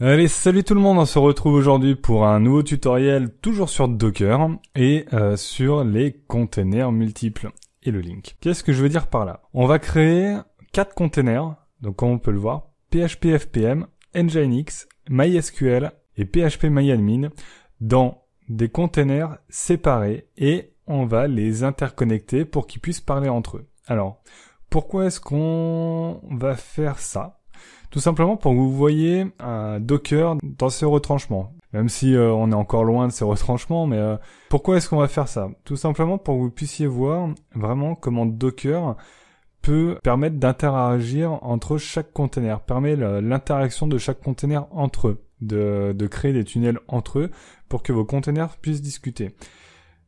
Allez, salut tout le monde, on se retrouve aujourd'hui pour un nouveau tutoriel toujours sur Docker et euh, sur les containers multiples et le link. Qu'est-ce que je veux dire par là On va créer quatre containers, donc comme on peut le voir, PHP FPM, Nginx, MySQL et PHP MyAdmin dans des containers séparés et on va les interconnecter pour qu'ils puissent parler entre eux. Alors, pourquoi est-ce qu'on va faire ça Tout simplement pour que vous voyez un Docker dans ses retranchements. Même si euh, on est encore loin de ces retranchements, mais euh, pourquoi est-ce qu'on va faire ça Tout simplement pour que vous puissiez voir vraiment comment Docker peut permettre d'interagir entre chaque container, permet l'interaction de chaque container entre eux, de, de créer des tunnels entre eux pour que vos containers puissent discuter.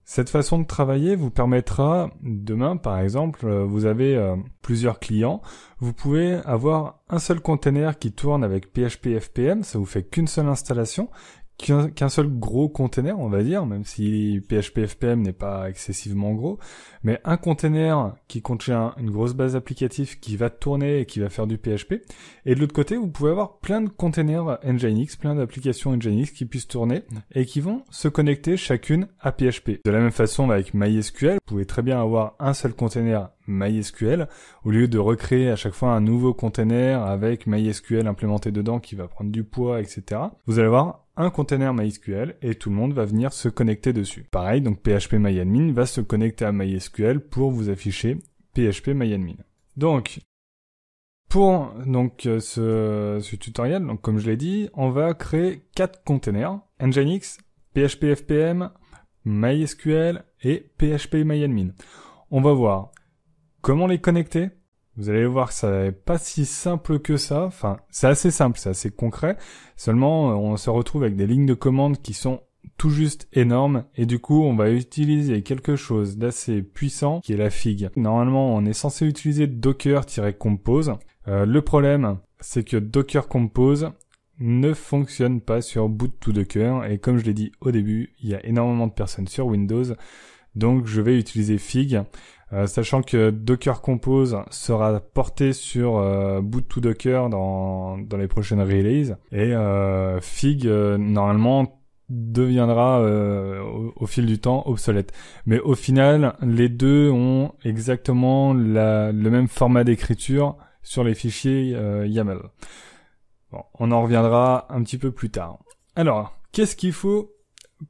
Cette façon de travailler vous permettra, demain par exemple, euh, vous avez euh, plusieurs clients, vous pouvez avoir un seul container qui tourne avec PHP FPM, ça vous fait qu'une seule installation, qu'un seul gros container, on va dire, même si PHP FPM n'est pas excessivement gros, mais un container qui contient une grosse base applicative qui va tourner et qui va faire du PHP. Et de l'autre côté, vous pouvez avoir plein de containers Nginx, plein d'applications Nginx qui puissent tourner et qui vont se connecter chacune à PHP. De la même façon, avec MySQL, vous pouvez très bien avoir un seul container MySQL au lieu de recréer à chaque fois un nouveau container avec MySQL implémenté dedans qui va prendre du poids, etc. Vous allez voir un container MySQL et tout le monde va venir se connecter dessus. Pareil, donc PHP MyAdmin va se connecter à MySQL pour vous afficher PHP MyAdmin. Donc, pour donc euh, ce, tutoriel, donc comme je l'ai dit, on va créer quatre containers Nginx, PHP FPM, MySQL et PHP MyAdmin. On va voir comment les connecter, vous allez voir que ça n'est pas si simple que ça. Enfin, c'est assez simple, c'est assez concret. Seulement, on se retrouve avec des lignes de commande qui sont tout juste énormes. et du coup on va utiliser quelque chose d'assez puissant qui est la fig. Normalement on est censé utiliser docker-compose. Euh, le problème c'est que docker compose ne fonctionne pas sur boot to docker et comme je l'ai dit au début il y a énormément de personnes sur Windows donc je vais utiliser fig. Euh, sachant que Docker Compose sera porté sur euh, Boot 2 Docker dans, dans les prochaines releases et euh, Fig normalement deviendra au, fil du temps obsolète. Mais au final, les deux ont exactement le même format d'écriture sur les fichiers YAML. on en reviendra un petit peu plus tard. Alors, qu'est-ce qu'il faut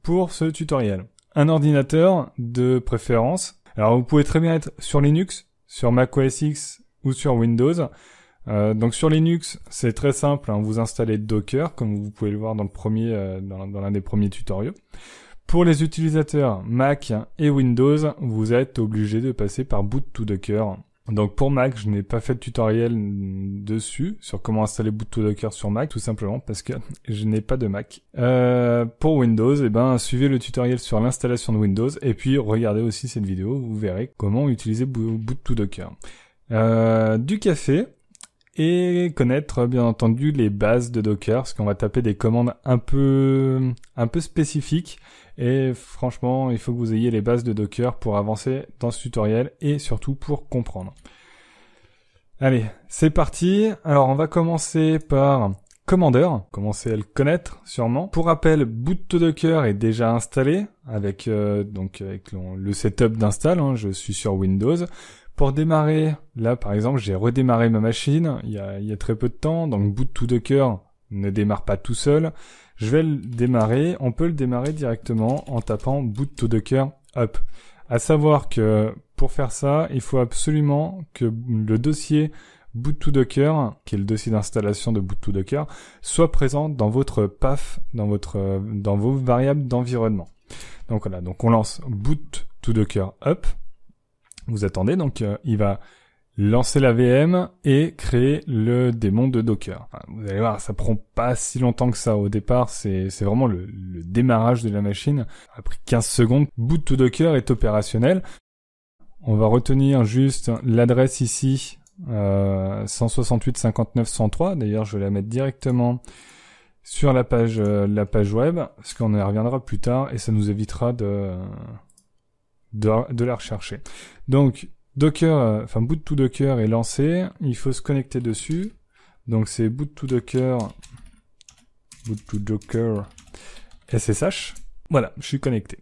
pour ce tutoriel Un ordinateur de préférence alors vous pouvez très bien être sur Linux, sur OS X ou sur Windows. Euh, donc sur Linux, c'est très simple, hein. vous installez Docker, comme vous pouvez le voir dans le premier, euh, dans, dans l'un des premiers tutoriaux. Pour les utilisateurs Mac et Windows, vous êtes obligé de passer par Boot to Docker. Donc pour Mac, je n'ai pas fait de tutoriel dessus sur comment installer 2 Docker sur Mac, tout simplement parce que je n'ai pas de Mac. Euh, pour Windows, eh ben suivez le tutoriel sur l'installation de Windows et puis regardez aussi cette vidéo, vous verrez comment utiliser 2 Docker. Euh, du café et connaître bien entendu les bases de Docker, parce qu'on va taper des commandes un peu un peu spécifiques et franchement, il faut que vous ayez les bases de Docker pour avancer dans ce tutoriel et surtout pour comprendre. Allez, c'est parti. Alors, on va commencer par Commander. Commencez à le connaître, sûrement. Pour rappel, Boot 2 Docker est déjà installé avec, euh, donc, avec le, setup d'install. Hein. je suis sur Windows. Pour démarrer, là, par exemple, j'ai redémarré ma machine il y, a, très peu de temps. Donc, Boot 2 Docker ne démarre pas tout seul. Je vais le démarrer. On peut le démarrer directement en tapant boot to docker up. À savoir que pour faire ça, il faut absolument que le dossier boot to docker, qui est le dossier d'installation de boot to docker, soit présent dans votre paf, dans votre, dans vos variables d'environnement. Donc voilà. Donc on lance boot to docker up. Vous attendez. Donc euh, il va lancer la VM et créer le démon de Docker. vous allez voir, ça prend pas si longtemps que ça au départ, c'est vraiment le, démarrage de la machine. Après 15 secondes, boot Docker est opérationnel. On va retenir juste l'adresse ici, 168 59 103. D'ailleurs, je vais la mettre directement sur la page, euh, la page web, parce qu'on y reviendra plus tard et ça nous évitera de, de, de la rechercher. Donc, Docker, euh, enfin boot to Docker est lancé. Il faut se connecter dessus. Donc c'est boot to Docker, boot to Docker SSH. Voilà, je suis connecté.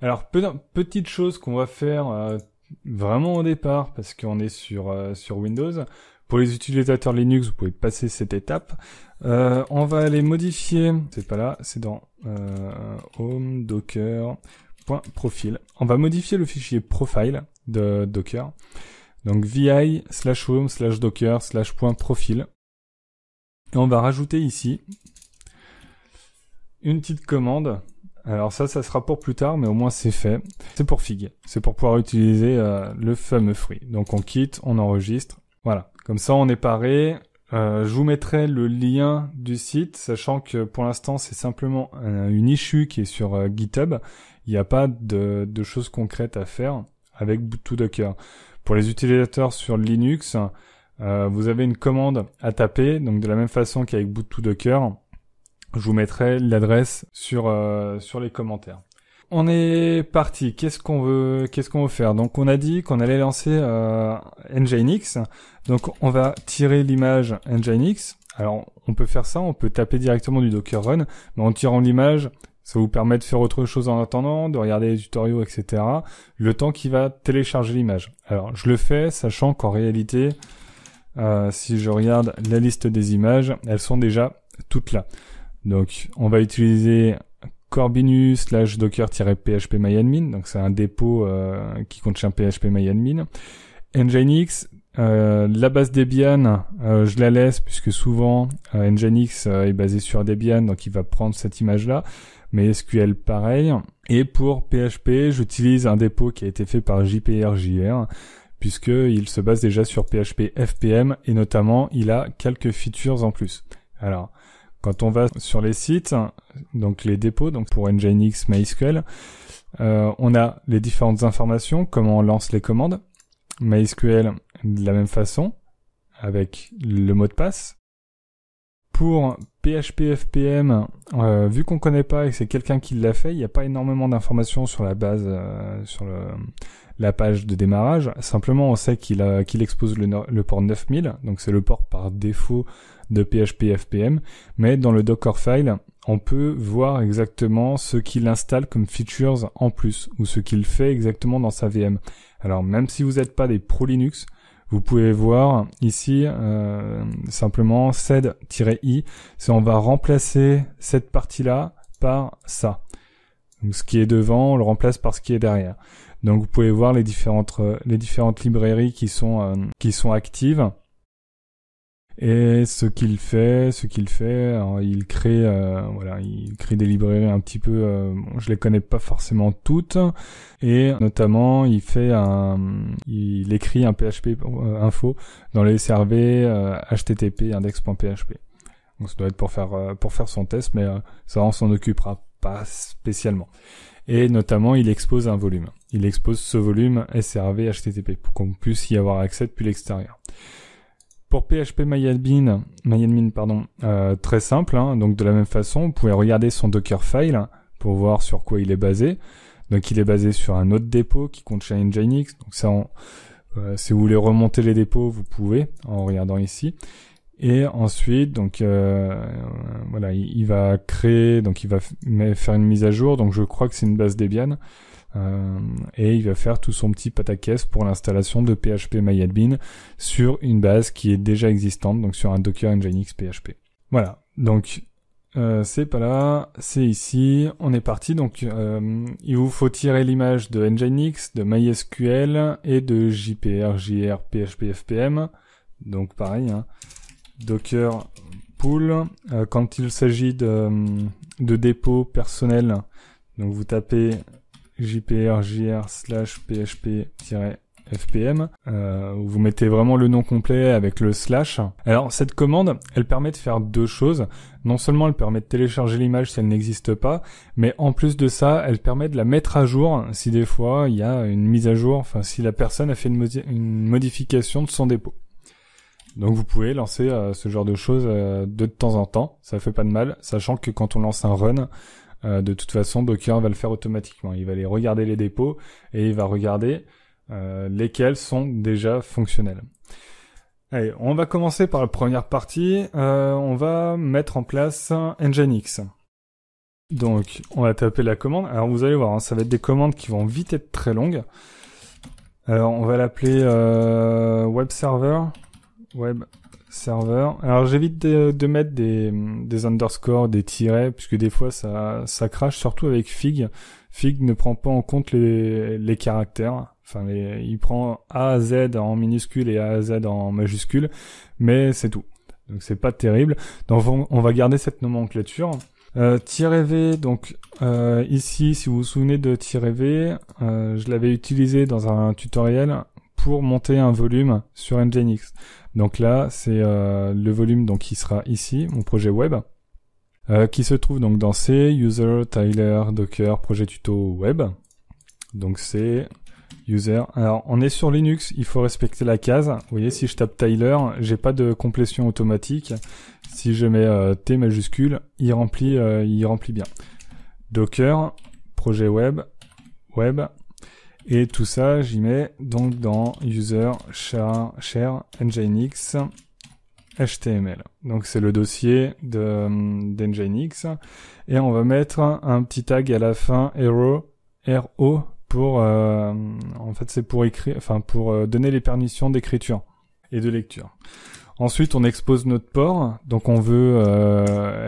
Alors petite chose qu'on va faire euh, vraiment au départ parce qu'on est sur euh, sur Windows. Pour les utilisateurs Linux, vous pouvez passer cette étape. on va aller modifier, c'est pas là, c'est dans home docker.profile. On va modifier le fichier profile de Docker. Donc vi slash home slash docker slash point profil. Et on va rajouter ici une petite commande. Alors ça, ça sera pour plus tard, mais au moins c'est fait. C'est pour Fig. C'est pour pouvoir utiliser euh, le fameux fruit. Donc on quitte, on enregistre. Voilà. Comme ça, on est paré. Euh, je vous mettrai le lien du site, sachant que pour l'instant c'est simplement euh, une issue qui est sur GitHub. Il n'y a pas de, de, choses concrètes à faire avec Boot Docker. Pour les utilisateurs sur Linux, euh, vous avez une commande à taper, donc de la même façon qu'avec Boot to Docker, je vous mettrai l'adresse sur, euh, sur les commentaires. On est parti. Qu'est-ce qu'on veut, qu'est-ce qu'on veut faire Donc, on a dit qu'on allait lancer euh, Nginx. Donc, on va tirer l'image Nginx. Alors, on peut faire ça. On peut taper directement du Docker Run, mais en tirant l'image ça vous permet de faire autre chose en attendant, de regarder les tutoriaux, etc. Le temps qui va télécharger l'image. Alors, je le fais, sachant qu'en réalité, euh, si je regarde la liste des images, elles sont déjà toutes là. Donc, on va utiliser Corbinus docker phpmyadmin Donc, c'est un dépôt euh, qui contient phpmyadmin. Nginx, euh, la base Debian, euh, je la laisse puisque souvent euh, Nginx est basé sur Debian, donc il va prendre cette image-là. MySQL, pareil. Et pour PHP, j'utilise un dépôt qui a été fait par JPRJR puisqu'il se base déjà sur PHP FPM et notamment il a quelques features en plus. Alors, quand on va sur les sites, donc les dépôts, donc pour Nginx, MySQL, euh, on a les différentes informations, comment on lance les commandes. MySQL de la même façon, avec le mot de passe. Pour PHP FPM, euh, vu qu'on connaît pas et que c'est quelqu'un qui l'a fait, il n'y a pas énormément d'informations sur la base, euh, sur la page de démarrage. Simplement, on sait qu'il qu'il expose le, port 9000, donc c'est le port par défaut de PHP FPM. Mais dans le Dockerfile, on peut voir exactement ce qu'il installe comme features en plus ou ce qu'il fait exactement dans sa VM. Alors même si vous n'êtes pas des pro Linux, vous pouvez voir ici euh, simplement sed-i, c'est on va remplacer cette partie-là par ça. Donc ce qui est devant, on le remplace par ce qui est derrière. Donc vous pouvez voir les différentes, euh, les différentes librairies qui sont, euh, qui sont actives. Et ce qu'il fait, ce qu'il fait, hein, il crée, euh, voilà, il crée des librairies un petit peu, euh, je les connais pas forcément toutes, et notamment il fait un, il écrit un PHP euh, info dans les SRV HTTP index.php. Donc ça doit être pour faire pour faire son test, mais ça on s'en occupera pas spécialement. Et notamment il expose un volume, il expose ce volume SRV HTTP pour qu'on puisse y avoir accès depuis l'extérieur. Pour PHP MyAdmin, MyAdmin pardon, euh, très simple. Hein. donc de la même façon, vous pouvez regarder son Dockerfile pour voir sur quoi il est basé. Donc il est basé sur un autre dépôt qui compte chez Nginx. Donc ça, euh, si vous voulez remonter les dépôts, vous pouvez en regardant ici. Et ensuite, donc euh, voilà, il, il, va créer, donc il va faire une mise à jour. Donc je crois que c'est une base Debian. Euh, et il va faire tout son petit pataquès pour l'installation de PHP MyAdmin sur une base qui est déjà existante, donc sur un Docker Nginx PHP. Voilà, donc euh, c'est pas là, c'est ici, on est parti. Donc euh, il vous faut tirer l'image de Nginx, de MySQL et de JPR, JR, PHP, FPM. Donc pareil, hein. Docker pool. quand il s'agit de, de personnel, donc vous tapez jprjr slash php fpm euh, vous mettez vraiment le nom complet avec le slash. Alors cette commande, elle permet de faire deux choses. Non seulement elle permet de télécharger l'image si elle n'existe pas, mais en plus de ça, elle permet de la mettre à jour si des fois il y a une mise à jour, enfin si la personne a fait une, modification de son dépôt. Donc vous pouvez lancer euh, ce genre de choses euh, de temps en temps, ça fait pas de mal, sachant que quand on lance un run, euh, de toute façon, Docker va le faire automatiquement. Il va aller regarder les dépôts et il va regarder euh, lesquels sont déjà fonctionnels. Allez, on va commencer par la première partie. Euh, on va mettre en place Nginx. Donc, on va taper la commande. Alors, vous allez voir, hein, ça va être des commandes qui vont vite être très longues. Alors, on va l'appeler web server, web serveur. Alors j'évite de, mettre des, des, underscores, des tirets, puisque des fois ça, ça crache, surtout avec Fig. Fig ne prend pas en compte les, les caractères. Enfin, il prend A à Z en minuscule et A à Z en majuscule, mais c'est tout. Donc c'est pas terrible. Donc on va garder cette nomenclature. Euh, -v, donc euh, ici, si vous vous souvenez de -v, euh, je l'avais utilisé dans un tutoriel pour monter un volume sur Nginx. Donc là, c'est euh, le volume donc qui sera ici, mon projet web, euh, qui se trouve donc dans C, user, Tyler, Docker, projet tuto web. Donc c'est user. Alors on est sur Linux, il faut respecter la case. Vous voyez, si je tape Tyler, j'ai pas de complétion automatique. Si je mets euh, T majuscule, il remplit, il remplit bien. Docker, projet web, web. Et tout ça, j'y mets donc dans user share nginx HTML. Donc c'est le dossier euh, d'nginx. Et on va mettre un petit tag à la fin hero, RO pour euh, en fait c'est pour écrire enfin pour euh, donner les permissions d'écriture et de lecture. Ensuite, on expose notre port. Donc on veut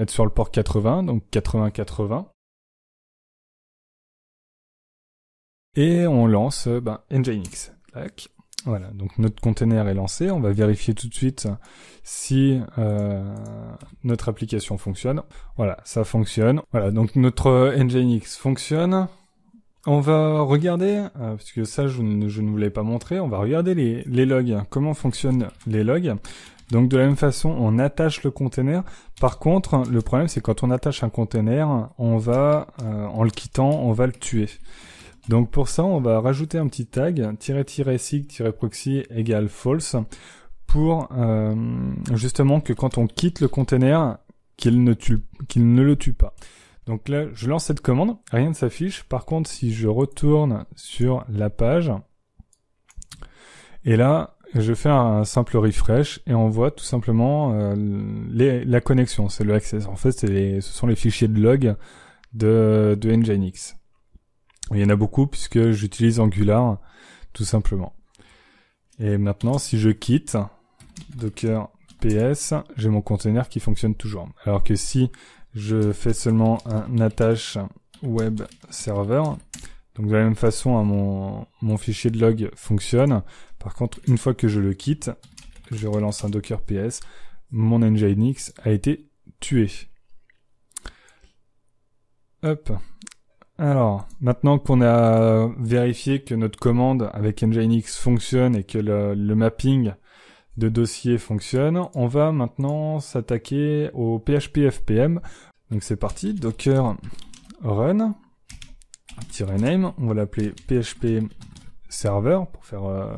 être sur le port 80, donc 8080. 80. et on lance euh, ben, Nginx. Voilà, donc notre container est lancé, on va vérifier tout de suite si euh, notre application fonctionne. Voilà, ça fonctionne. Voilà, donc notre euh, Nginx fonctionne. On va regarder, parce que ça je, ne, vous l'ai pas montré, on va regarder les, logs, comment fonctionnent les logs. Donc de la même façon, on attache le container. Par contre, le problème c'est quand on attache un container, on va, en le quittant, on va le tuer. Donc pour ça, on va rajouter un petit tag "-sig-proxy égale false" pour euh, justement que quand on quitte le container, qu'il ne, ne le tue pas. Donc là, je lance cette commande, rien ne s'affiche. Par contre, si je retourne sur la page, et là, je fais un simple refresh et on voit tout simplement euh, la connexion, c'est le access. En fait, ce sont les fichiers de log de, de Nginx. Il y en a beaucoup puisque j'utilise Angular tout simplement. Et maintenant, si je quitte Docker PS, j'ai mon container qui fonctionne toujours. Alors que si je fais seulement un attache web server, donc de la même façon, hein, mon, mon fichier de log fonctionne. Par contre, une fois que je le quitte, je relance un Docker PS, mon Nginx a été tué. Hop, alors, maintenant qu'on a vérifié que notre commande avec Nginx fonctionne et que le, mapping de dossier fonctionne, on va maintenant s'attaquer au PHP FPM. Donc c'est parti, docker run -name, on va l'appeler PHP server pour faire euh,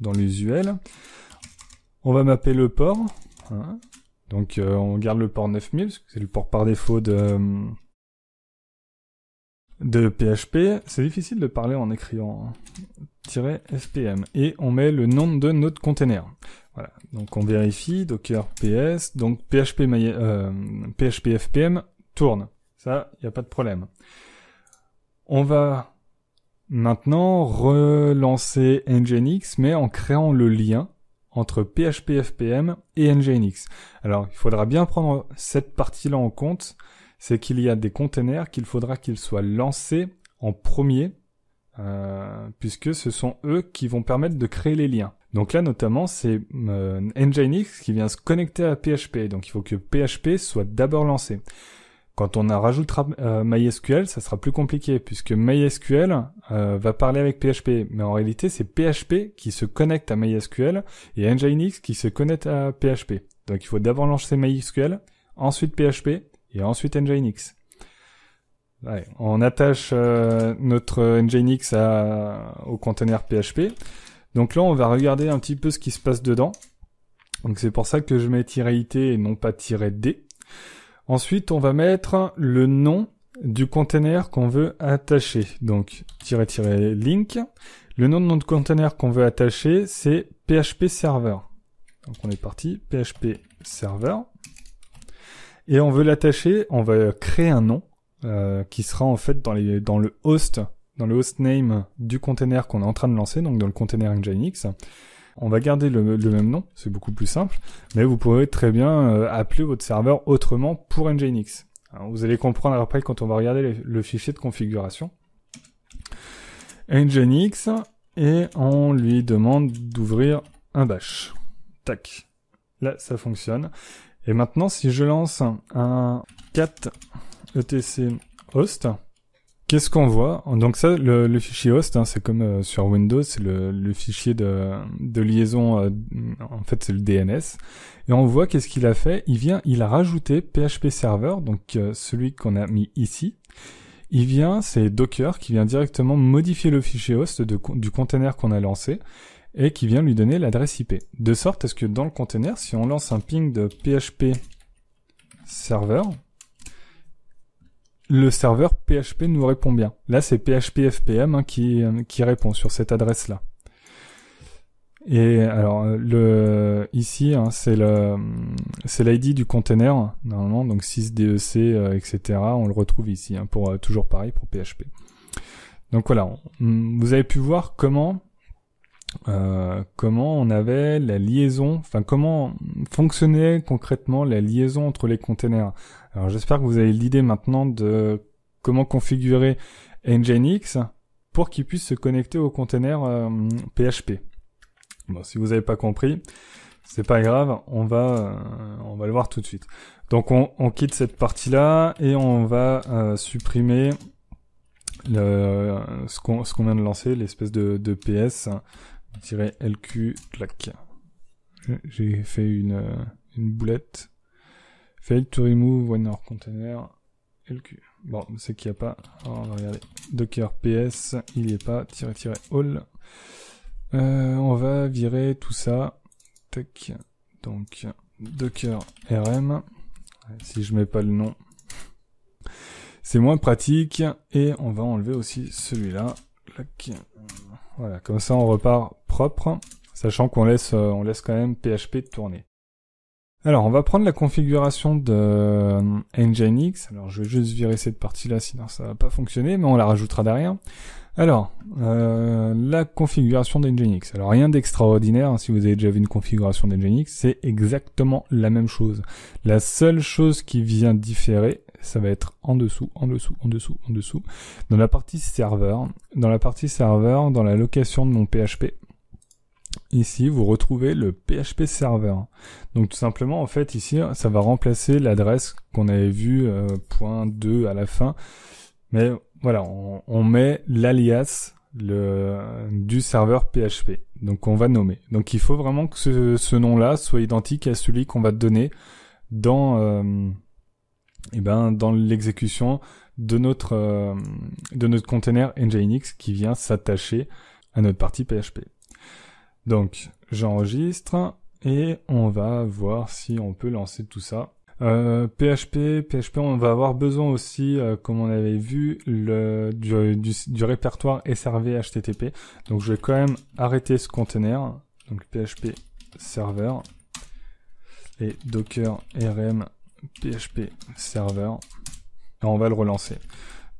dans l'usuel. On va mapper le port. Hein. Donc euh, on garde le port 9000 parce c'est le port par défaut de de PHP, c'est difficile de parler en écrivant hein. -fpm et on met le nom de notre container. Voilà, donc on vérifie docker ps, donc php, PHP euh, fpm tourne. Ça, il n'y a pas de problème. On va maintenant relancer Nginx, mais en créant le lien entre PHP FPM et Nginx. Alors, il faudra bien prendre cette partie-là en compte c'est qu'il y a des containers qu'il faudra qu'ils soient lancés en premier, euh, puisque ce sont eux qui vont permettre de créer les liens. Donc là notamment c'est euh, Nginx qui vient se connecter à PHP, donc il faut que PHP soit d'abord lancé. Quand on rajoutera euh, MySQL, ça sera plus compliqué puisque MySQL va parler avec PHP, mais en réalité c'est PHP qui se connecte à MySQL et Nginx qui se connecte à PHP. Donc il faut d'abord lancer MySQL, ensuite PHP et ensuite Nginx. on attache euh, notre Nginx à, au conteneur PHP. Donc là, on va regarder un petit peu ce qui se passe dedans. Donc c'est pour ça que je mets "-it", et non pas "-d". Ensuite, on va mettre le nom du container qu'on veut attacher. Donc, link. Le nom de notre container qu'on veut attacher, c'est PHP server. Donc, on est parti. PHP server et on veut l'attacher, on va créer un nom euh, qui sera en fait dans, les, dans le host, dans le hostname du container qu'on est en train de lancer, donc dans le container Nginx. On va garder le, même nom, c'est beaucoup plus simple, mais vous pourrez très bien euh, appeler votre serveur autrement pour Nginx. vous allez comprendre après quand on va regarder le fichier de configuration. Nginx, et on lui demande d'ouvrir un bash. Tac. Là, ça fonctionne. Et maintenant, si je lance un cat etc host, qu'est-ce qu'on voit Donc ça, le, fichier host, hein, c'est comme euh, sur Windows, c'est le, fichier de, liaison, euh, en fait c'est le DNS. Et on voit qu'est-ce qu'il a fait. Il vient, il a rajouté PHP Server, donc euh, celui qu'on a mis ici. Il vient, c'est Docker qui vient directement modifier le fichier host du container qu'on a lancé et qui vient lui donner l'adresse IP. De sorte à ce que dans le container, si on lance un ping de PHP serveur, le serveur PHP nous répond bien. Là, c'est PHP FPM hein, qui, répond sur cette adresse-là. Et alors le ici hein, c'est l'ID du container normalement donc 6DEC etc euh, on le retrouve ici hein, pour euh, toujours pareil pour PHP. Donc voilà vous avez pu voir comment euh, comment on avait la liaison, enfin comment fonctionnait concrètement la liaison entre les containers. Alors j'espère que vous avez l'idée maintenant de comment configurer Nginx pour qu'il puisse se connecter au container PHP. Euh, bon, si vous n'avez pas compris, c'est pas grave, on va, euh, on va le voir tout de suite. Donc on, quitte cette partie-là et on va supprimer le, ce qu'on vient de lancer, l'espèce de PS lq clac. J'ai fait euh, une, boulette. Fail to remove one or container lq. Bon, c'est qu'il n'y a pas. Ah, on va regarder. Docker ps, il n'y est pas. Tirer, tirer, all. Euh, on va virer tout ça. Tac. Donc, docker rm. Si je mets pas le nom, c'est moins pratique. Et on va enlever aussi celui-là. Voilà, comme ça on repart propre, sachant qu'on laisse, euh, on laisse quand même PHP tourner. Alors, on va prendre la configuration de euh, Nginx. Alors, je vais juste virer cette partie-là, sinon ça va pas fonctionner, mais on la rajoutera derrière. Alors, euh, la configuration d'Nginx. Alors, rien d'extraordinaire, hein, si vous avez déjà vu une configuration d'Nginx, c'est exactement la même chose. La seule chose qui vient différer, ça va être en dessous, en dessous, en dessous, en dessous. Dans la partie serveur, dans la partie serveur, dans la location de mon PHP, ici vous retrouvez le PHP serveur. Donc tout simplement en fait ici ça va remplacer l'adresse qu'on avait vue euh, point .2 à la fin. Mais voilà, on, met l'alias le, du serveur PHP. Donc on va nommer. Donc il faut vraiment que ce, nom-là soit identique à celui qu'on va donner dans euh, eh ben, dans l'exécution de notre, euh, de notre container Nginx qui vient s'attacher à notre partie PHP. Donc, j'enregistre et on va voir si on peut lancer tout ça. Euh, PHP, PHP, on va avoir besoin aussi, euh, comme on avait vu, le, du, répertoire SRV HTTP. Donc je vais quand même arrêter ce container. Donc PHP serveur et docker rm php server et on va le relancer.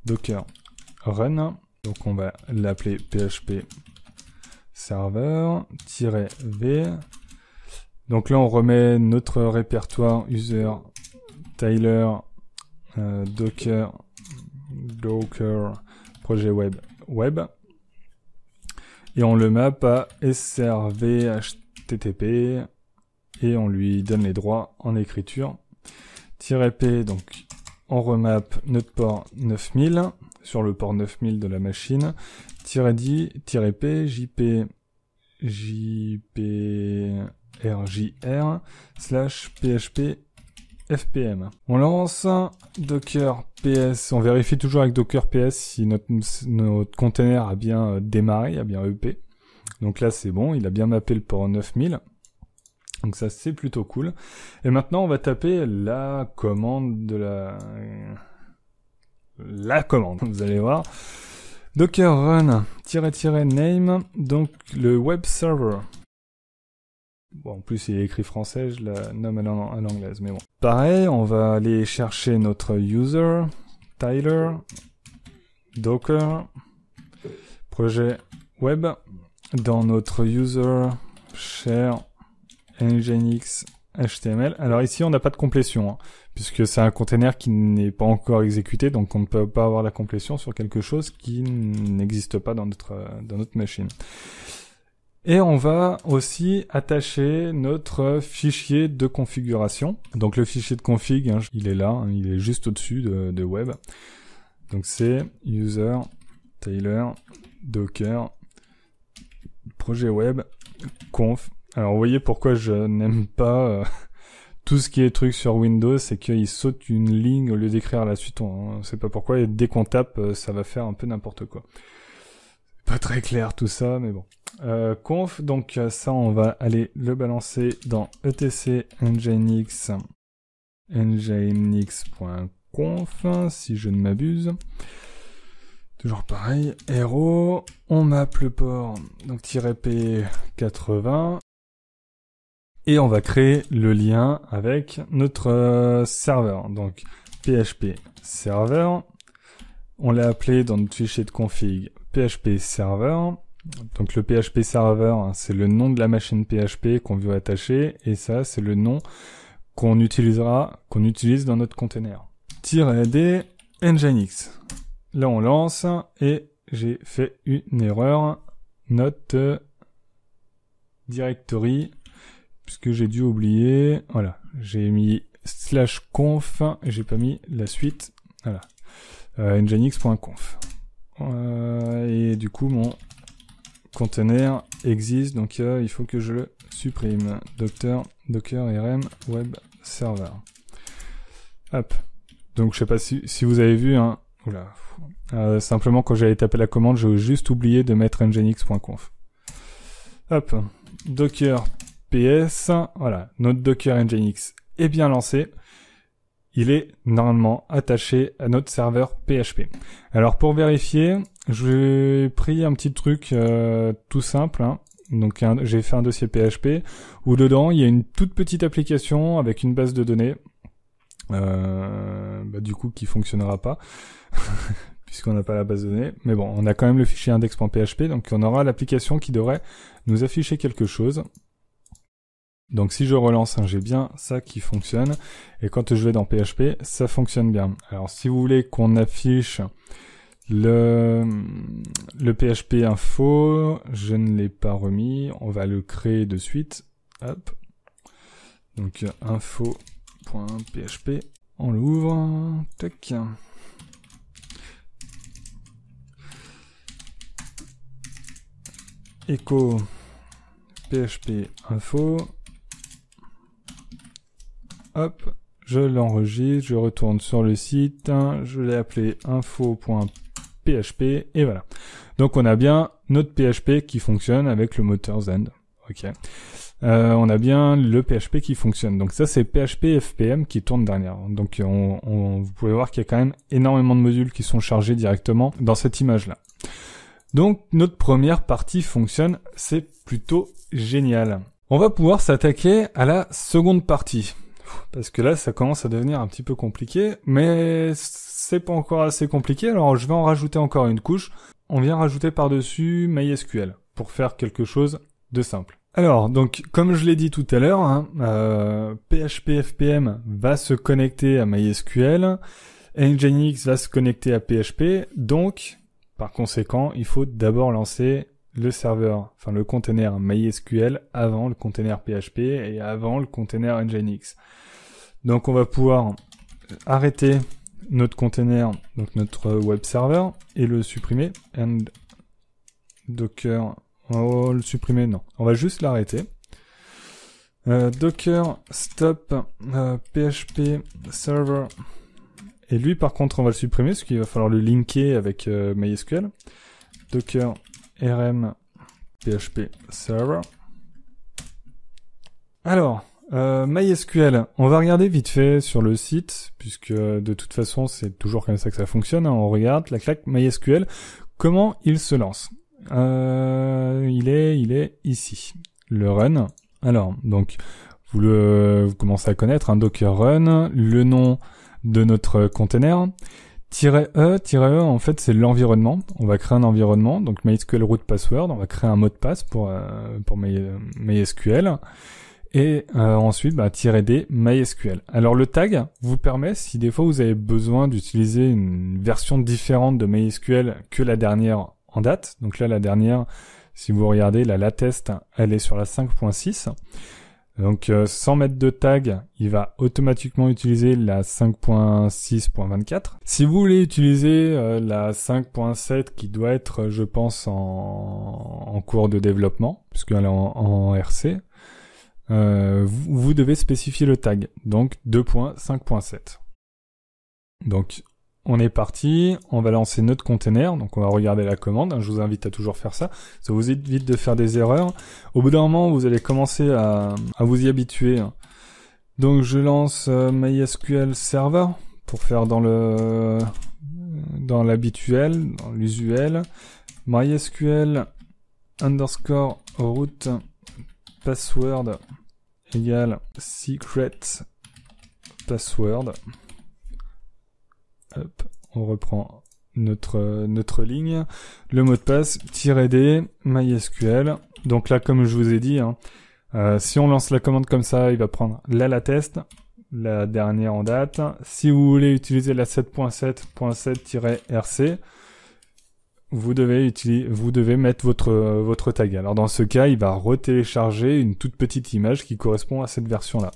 Docker run, donc on va l'appeler php server-v. Donc là on remet notre répertoire user Tyler euh, Docker Docker projet web web et on le map à srv http et on lui donne les droits en écriture -P, donc on remap notre port 9000 sur le port 9000 de la machine, j -p, jp, jprjr, slash php fpm. On lance docker ps, on vérifie toujours avec docker ps si notre, notre container a bien euh, démarré, a bien EP. Donc là c'est bon, il a bien mappé le port 9000. Donc ça c'est plutôt cool. Et maintenant on va taper la commande de la... La commande, vous allez voir. Docker run -name, donc le web server. Bon, en plus il est écrit français, je la nomme à l'anglaise, mais bon. Pareil, on va aller chercher notre user, Tyler, Docker, projet web, dans notre user share Nginx HTML. Alors ici, on n'a pas de complétion, hein, puisque c'est un container qui n'est pas encore exécuté, donc on ne peut pas avoir la complétion sur quelque chose qui n'existe pas dans notre, euh, dans notre machine. Et on va aussi attacher notre fichier de configuration. Donc le fichier de config, hein, il est là, hein, il est juste au-dessus de, de, web. Donc c'est user Taylor docker projet web conf alors vous voyez pourquoi je n'aime pas euh, tout ce qui est truc sur Windows, c'est qu'il saute une ligne au lieu d'écrire la suite. On ne sait pas pourquoi, et dès qu'on tape, euh, ça va faire un peu n'importe quoi. Pas très clair tout ça, mais bon. Euh, conf, donc ça on va aller le balancer dans etc nginx nginx.conf si je ne m'abuse. Toujours pareil, Hero, on map le port, donc -p80, et on va créer le lien avec notre euh, serveur. Donc PHP server, On l'a appelé dans notre fichier de config PHP server. Donc le PHP server, hein, c'est le nom de la machine PHP qu'on veut attacher et ça c'est le nom qu'on utilisera, qu'on utilise dans notre container. -d nginx. Là on lance et j'ai fait une erreur. Note directory puisque j'ai dû oublier. Voilà, j'ai mis slash conf et j'ai pas mis la suite. Voilà, euh, nginx.conf. Euh, et du coup, mon container existe, donc euh, il faut que je le supprime. Docteur, Docker RM Web Server. Hop. Donc je sais pas si, vous avez vu, un hein. simplement quand j'allais taper la commande, j'ai juste oublié de mettre nginx.conf. Hop. Docker PS. Voilà, notre Docker Nginx est bien lancé. Il est normalement attaché à notre serveur PHP. Alors pour vérifier, j'ai pris un petit truc euh, tout simple. Hein. Donc j'ai fait un dossier PHP où dedans il y a une toute petite application avec une base de données. Euh, bah, du coup qui fonctionnera pas puisqu'on n'a pas la base de données. Mais bon, on a quand même le fichier index.php donc on aura l'application qui devrait nous afficher quelque chose. Donc si je relance, j'ai bien ça qui fonctionne. Et quand je vais dans PHP, ça fonctionne bien. Alors si vous voulez qu'on affiche le, PHP info, je ne l'ai pas remis. On va le créer de suite. Hop. Donc info.php. On l'ouvre. Tac. Echo php info Hop, je l'enregistre, je retourne sur le site, hein, je l'ai appelé info.php et voilà. Donc on a bien notre PHP qui fonctionne avec le moteur Zend. Ok. Euh, on a bien le PHP qui fonctionne. Donc ça c'est PHP FPM qui tourne derrière. Donc on, vous pouvez voir qu'il y a quand même énormément de modules qui sont chargés directement dans cette image là. Donc notre première partie fonctionne, c'est plutôt génial. On va pouvoir s'attaquer à la seconde partie parce que là ça commence à devenir un petit peu compliqué, mais c'est pas encore assez compliqué, alors je vais en rajouter encore une couche. On vient rajouter par-dessus MySQL pour faire quelque chose de simple. Alors, donc, comme je l'ai dit tout à l'heure, hein, euh, PHP-FPM va se connecter à MySQL, Nginx va se connecter à PHP, donc, par conséquent, il faut d'abord lancer le serveur, enfin le container MySQL avant le container PHP et avant le container Nginx. Donc on va pouvoir arrêter notre container, donc notre web server, et le supprimer. And Docker, Oh le supprimer, non. On va juste l'arrêter. Euh, Docker stop PHP euh, server. Et lui, par contre, on va le supprimer, parce qu'il va falloir le linker avec euh, MySQL. Docker rm php server. Alors, euh, MySQL, on va regarder vite fait sur le site, puisque euh, de toute façon c'est toujours comme ça que ça fonctionne, hein. on regarde la claque MySQL, comment il se lance. Euh, il est il est ici, le run. Alors, donc vous le commencez à connaître, un hein, Docker run, le nom de notre container. -E, -E, en fait, c'est l'environnement. On va créer un environnement, donc MySQL root password, on va créer un mot de passe pour, euh, pour MySQL. Et euh, ensuite, bah, -D MySQL. Alors le tag vous permet, si des fois vous avez besoin d'utiliser une version différente de MySQL que la dernière en date, donc là la dernière, si vous regardez, la test, elle est sur la 5.6. Donc euh, sans mettre de tag, il va automatiquement utiliser la 5.6.24. Si vous voulez utiliser euh, la 5.7 qui doit être, je pense, en, cours de développement, puisqu'elle est en, RC, euh, vous, devez spécifier le tag. Donc 2.5.7. Donc on est parti, on va lancer notre container, donc on va regarder la commande, hein, je vous invite à toujours faire ça, ça vous évite de faire des erreurs. Au bout d'un moment, vous allez commencer à, vous y habituer. Donc je lance euh, MySQL Server pour faire dans le dans l'habituel, dans l'usuel. MySQL underscore root password égale secret password on reprend notre, notre ligne. Le mot de passe, -d, MySQL. Donc là, comme je vous ai dit, hein, euh, si on lance la commande comme ça, il va prendre la la test, la dernière en date. Si vous voulez utiliser la 7.7.7-rc, vous devez utiliser, vous devez mettre votre votre tag. Alors dans ce cas, il va retélécharger une toute petite image qui correspond à cette version là.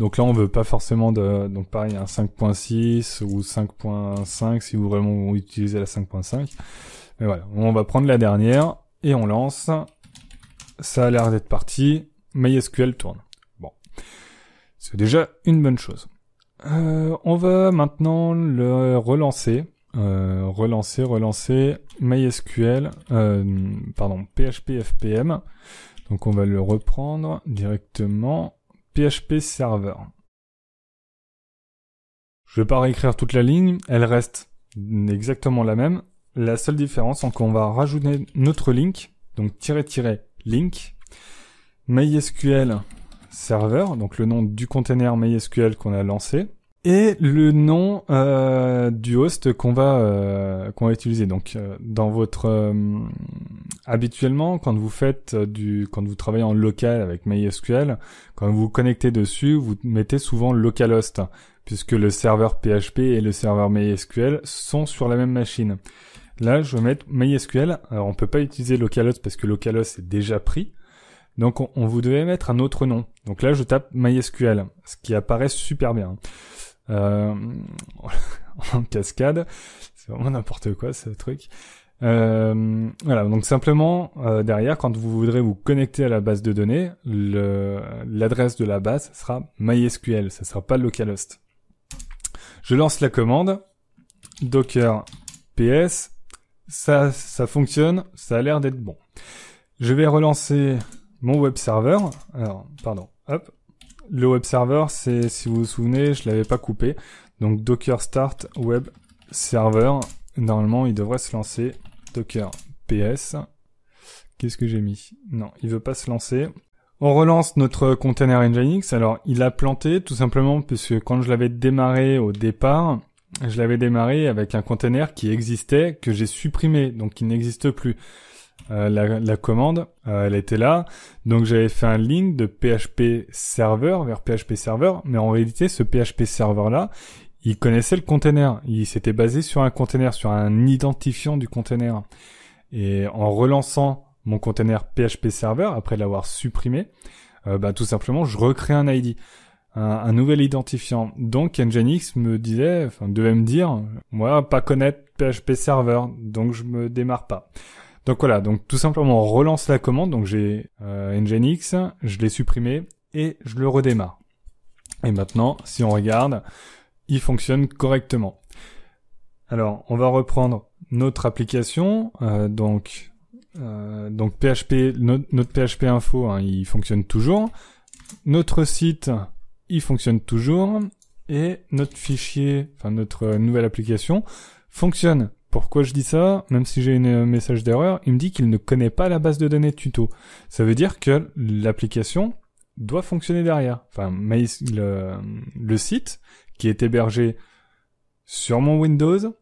Donc là, on veut pas forcément de, donc pareil, un 5.6 ou 5.5 si vous vraiment utilisez la 5.5. Mais voilà, on va prendre la dernière et on lance. Ça a l'air d'être parti. MySQL tourne. Bon. C'est déjà une bonne chose. Euh, on va maintenant le relancer. Euh, relancer, relancer MySQL, euh, pardon, PHP FPM. Donc on va le reprendre directement. PHP Server. Je vais pas réécrire toute la ligne, elle reste exactement la même. La seule différence, c'est qu'on va rajouter notre link, donc link, MySQL server, donc le nom du container MySQL qu'on a lancé, et le nom euh, du host qu'on va euh, qu'on va utiliser. Donc euh, dans votre habituellement quand vous faites du quand vous travaillez en local avec MySQL, quand vous vous connectez dessus, vous mettez souvent localhost puisque le serveur PHP et le serveur MySQL sont sur la même machine. Là, je vais mettre MySQL. Alors on peut pas utiliser localhost parce que localhost est déjà pris. Donc on, on vous devait mettre un autre nom. Donc là, je tape MySQL, ce qui apparaît super bien. Euh, en cascade. C'est vraiment n'importe quoi ce truc. Euh, voilà, donc simplement euh, derrière, quand vous voudrez vous connecter à la base de données, l'adresse de la base sera MySQL, ça sera pas localhost. Je lance la commande docker ps, ça, ça fonctionne, ça a l'air d'être bon. Je vais relancer mon web server. Alors, pardon, hop, le web server, c'est, si vous vous souvenez, je l'avais pas coupé. Donc docker start web server. Normalement, il devrait se lancer. Docker ps. Qu'est-ce que j'ai mis Non, il veut pas se lancer. On relance notre container Nginx. Alors, il a planté tout simplement puisque quand je l'avais démarré au départ, je l'avais démarré avec un container qui existait, que j'ai supprimé, donc qui n'existe plus. Euh, la, commande, euh, elle était là. Donc j'avais fait un link de PHP server vers PHP server, mais en réalité ce PHP server là, il connaissait le container, il s'était basé sur un container, sur un identifiant du container. Et en relançant mon container PHP server après l'avoir supprimé, euh, bah, tout simplement je recrée un ID. Un, nouvel identifiant. Donc Nginx me disait, enfin devait me dire, moi pas connaître PHP server, donc je me démarre pas. Donc voilà, donc tout simplement on relance la commande. Donc j'ai euh, Nginx, je l'ai supprimé et je le redémarre. Et maintenant, si on regarde, il fonctionne correctement. Alors, on va reprendre notre application. Euh, donc, euh, donc PHP, notre, PHP info, hein, il fonctionne toujours. Notre site, il fonctionne toujours. Et notre fichier, enfin notre nouvelle application, fonctionne. Pourquoi je dis ça Même si j'ai un euh, message d'erreur, il me dit qu'il ne connaît pas la base de données tuto. Ça veut dire que l'application doit fonctionner derrière. Enfin, le, le site qui est hébergé sur mon Windows,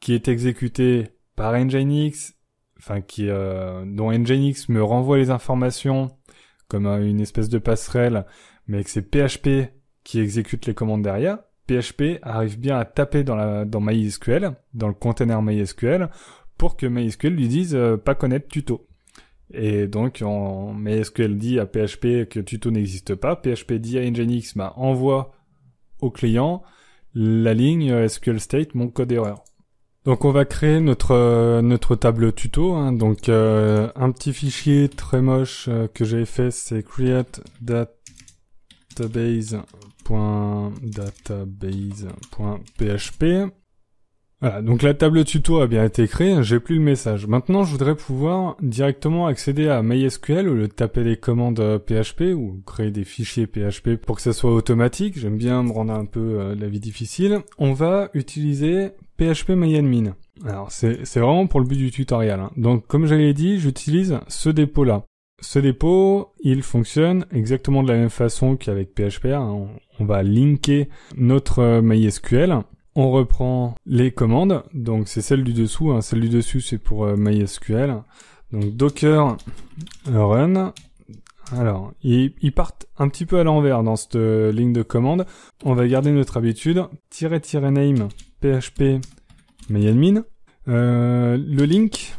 qui est exécuté par Nginx, enfin qui euh, dont Nginx me renvoie les informations comme euh, une espèce de passerelle, mais que c'est PHP qui exécute les commandes derrière, PHP arrive bien à taper dans, la, dans MySQL, dans le container MySQL, pour que MySQL lui dise euh, pas connaître tuto. Et donc, MySQL dit à PHP que tuto n'existe pas, PHP dit à Nginx, bah, envoie au client la ligne euh, SQL state mon code erreur. Donc on va créer notre euh, notre table tuto. Hein. Donc un petit fichier très moche que j'ai fait, c'est create database.database.php. Voilà, donc la table tuto a bien été créée, j'ai plus le message. Maintenant, je voudrais pouvoir directement accéder à MySQL ou le taper les commandes PHP ou créer des fichiers PHP pour que ça soit automatique. J'aime bien me rendre un peu euh, la vie difficile. On va utiliser PHP MyAdmin. Alors, c'est vraiment pour le but du tutoriel. Hein. Donc, comme l'ai dit, j'utilise ce dépôt-là ce dépôt, il fonctionne exactement de la même façon qu'avec PHP. Hein. On, va linker notre euh, MySQL. On reprend les commandes. Donc c'est celle du dessous. Hein. Celle du dessus, c'est pour euh, MySQL. Donc docker run. Alors, ils, partent un petit peu à l'envers dans cette euh, ligne de commande. On va garder notre habitude. name php myadmin. Euh, le link,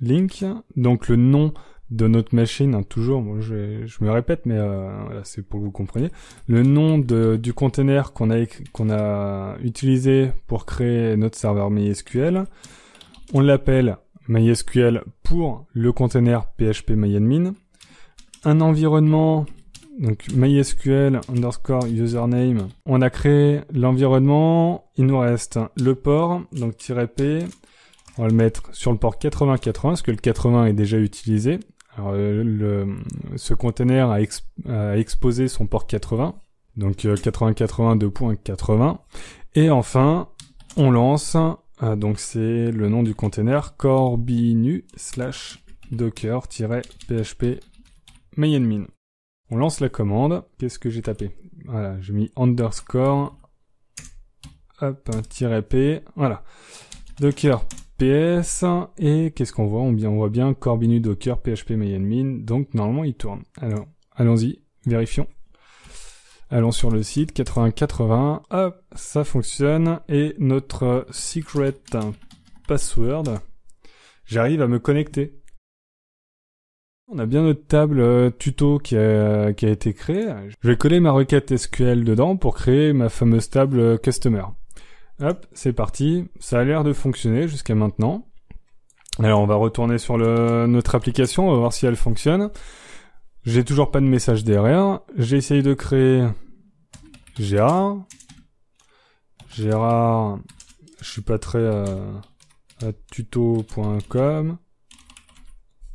link, donc le nom de notre machine, hein, toujours, je, me répète, mais euh, c'est pour que vous compreniez, le nom de, du container qu'on a, qu'on a utilisé pour créer notre serveur MySQL, on l'appelle MySQL pour le container PHP MyAdmin, un environnement, donc MySQL underscore username, on a créé l'environnement, il nous reste le port, donc -p, on va le mettre sur le port 8080 parce que le 80 est déjà utilisé. Alors, euh, ce container a, exposé son port 80, donc 8082.80. Euh, Et enfin, on lance, euh, donc c'est le nom du container, corbinu slash docker-php mainmin. On lance la commande. Qu'est-ce que j'ai tapé Voilà, j'ai mis underscore, hop, p, voilà. Docker PS. Et qu'est-ce qu'on voit on, voit bien Corbinu Docker, PHP MyAdmin Donc normalement il tourne. Alors allons-y, vérifions. Allons sur le site 8080. Hop, ça fonctionne. Et notre secret password. J'arrive à me connecter. On a bien notre table euh, tuto qui a, qui a été créée. Je vais coller ma requête SQL dedans pour créer ma fameuse table euh, customer. Hop, c'est parti. Ça a l'air de fonctionner jusqu'à maintenant. Alors on va retourner sur notre application, on va voir si elle fonctionne. J'ai toujours pas de message derrière. J'ai essayé de créer Gérard. Gérard, je suis pas très euh, à tuto.com.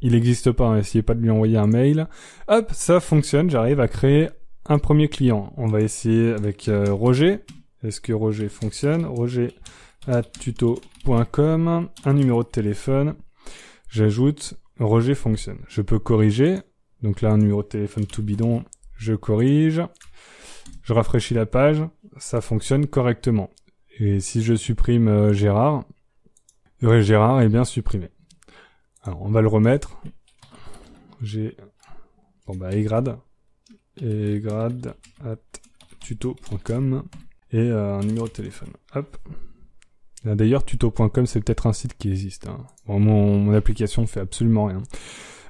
Il n'existe pas, hein. Essayez pas de lui envoyer un mail. Hop, ça fonctionne, j'arrive à créer un premier client. On va essayer avec euh, Roger. Est-ce que Roger fonctionne Roger at tuto.com, un numéro de téléphone. J'ajoute Roger fonctionne. Je peux corriger. Donc là, un numéro de téléphone tout bidon, je corrige. Je rafraîchis la page, ça fonctionne correctement. Et si je supprime euh, Gérard, euh, Gérard est bien supprimé. Alors, on va le remettre. J'ai... Bon bah, egrad. egrad at tuto.com et euh, un numéro de téléphone. Hop. D'ailleurs, tuto.com, c'est peut-être un site qui existe. Hein. mon, mon, application fait absolument rien.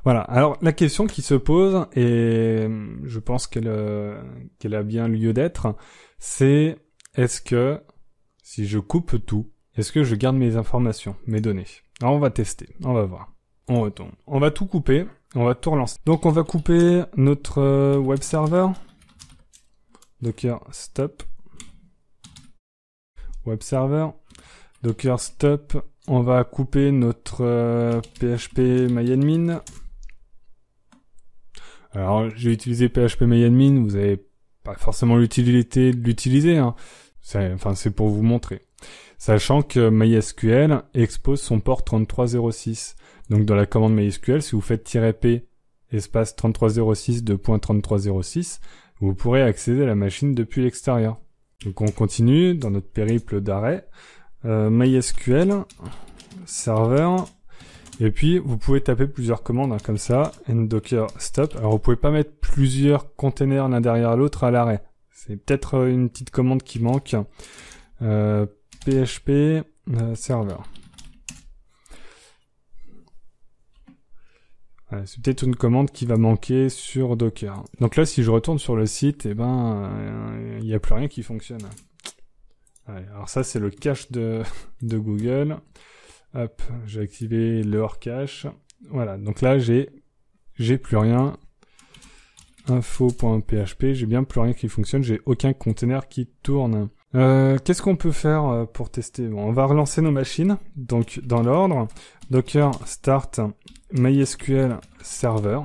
Voilà. Alors, la question qui se pose, et je pense qu'elle euh, qu'elle a bien lieu d'être, c'est est-ce que si je coupe tout, est-ce que je garde mes informations, mes données Alors, on va tester. On va voir. On retourne. On va tout couper. On va tout relancer. Donc, on va couper notre euh, web server. Docker stop web server, docker stop, on va couper notre euh, PHP myadmin. Alors j'ai utilisé PHP myadmin, vous n'avez pas forcément l'utilité de l'utiliser, hein. enfin c'est pour vous montrer. Sachant que MySQL expose son port 3306. Donc dans la commande MySQL, si vous faites "-p espace 3306 de vous pourrez accéder à la machine depuis l'extérieur. Donc on continue dans notre périple d'arrêt. Euh, MySQL, serveur, et puis vous pouvez taper plusieurs commandes hein, comme ça, and docker stop. Alors vous pouvez pas mettre plusieurs containers l'un derrière l'autre à l'arrêt. C'est peut-être euh, une petite commande qui manque. PHP euh, serveur. Euh, c'est peut-être une commande qui va manquer sur Docker. Donc là, si je retourne sur le site, eh ben, il euh, n'y a plus rien qui fonctionne. alors ça, c'est le cache de, Google. Hop, j'ai activé le hors cache. Voilà, donc là, j'ai j'ai plus rien. Info.php, j'ai bien plus rien qui fonctionne, j'ai aucun container qui tourne. Euh, qu'est-ce qu'on peut faire euh, pour tester On va relancer nos machines, donc dans l'ordre. Docker start MySQL server.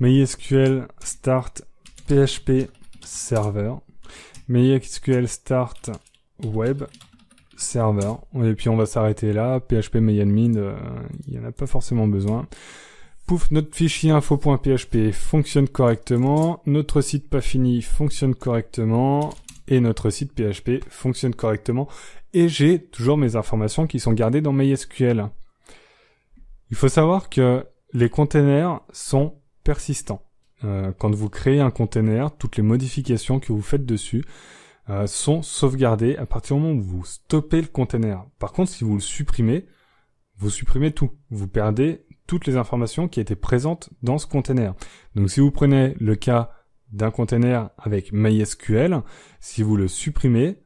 MySQL start PHP server. MySQL start web server. Et puis on va s'arrêter là. PHP MyAdmin, euh, il n'y en a pas forcément besoin pouf, notre fichier info.php fonctionne correctement, notre site pas fini fonctionne correctement, et notre site PHP fonctionne correctement, et j'ai toujours mes informations qui sont gardées dans MySQL. Il faut savoir que les containers sont persistants. Euh, quand vous créez un container, toutes les modifications que vous faites dessus euh, sont sauvegardées à partir du moment où vous stoppez le container. Par contre, si vous le supprimez, vous supprimez tout. Vous perdez toutes les informations qui étaient présentes dans ce container. Donc si vous prenez le cas d'un container avec MySQL, si vous le supprimez,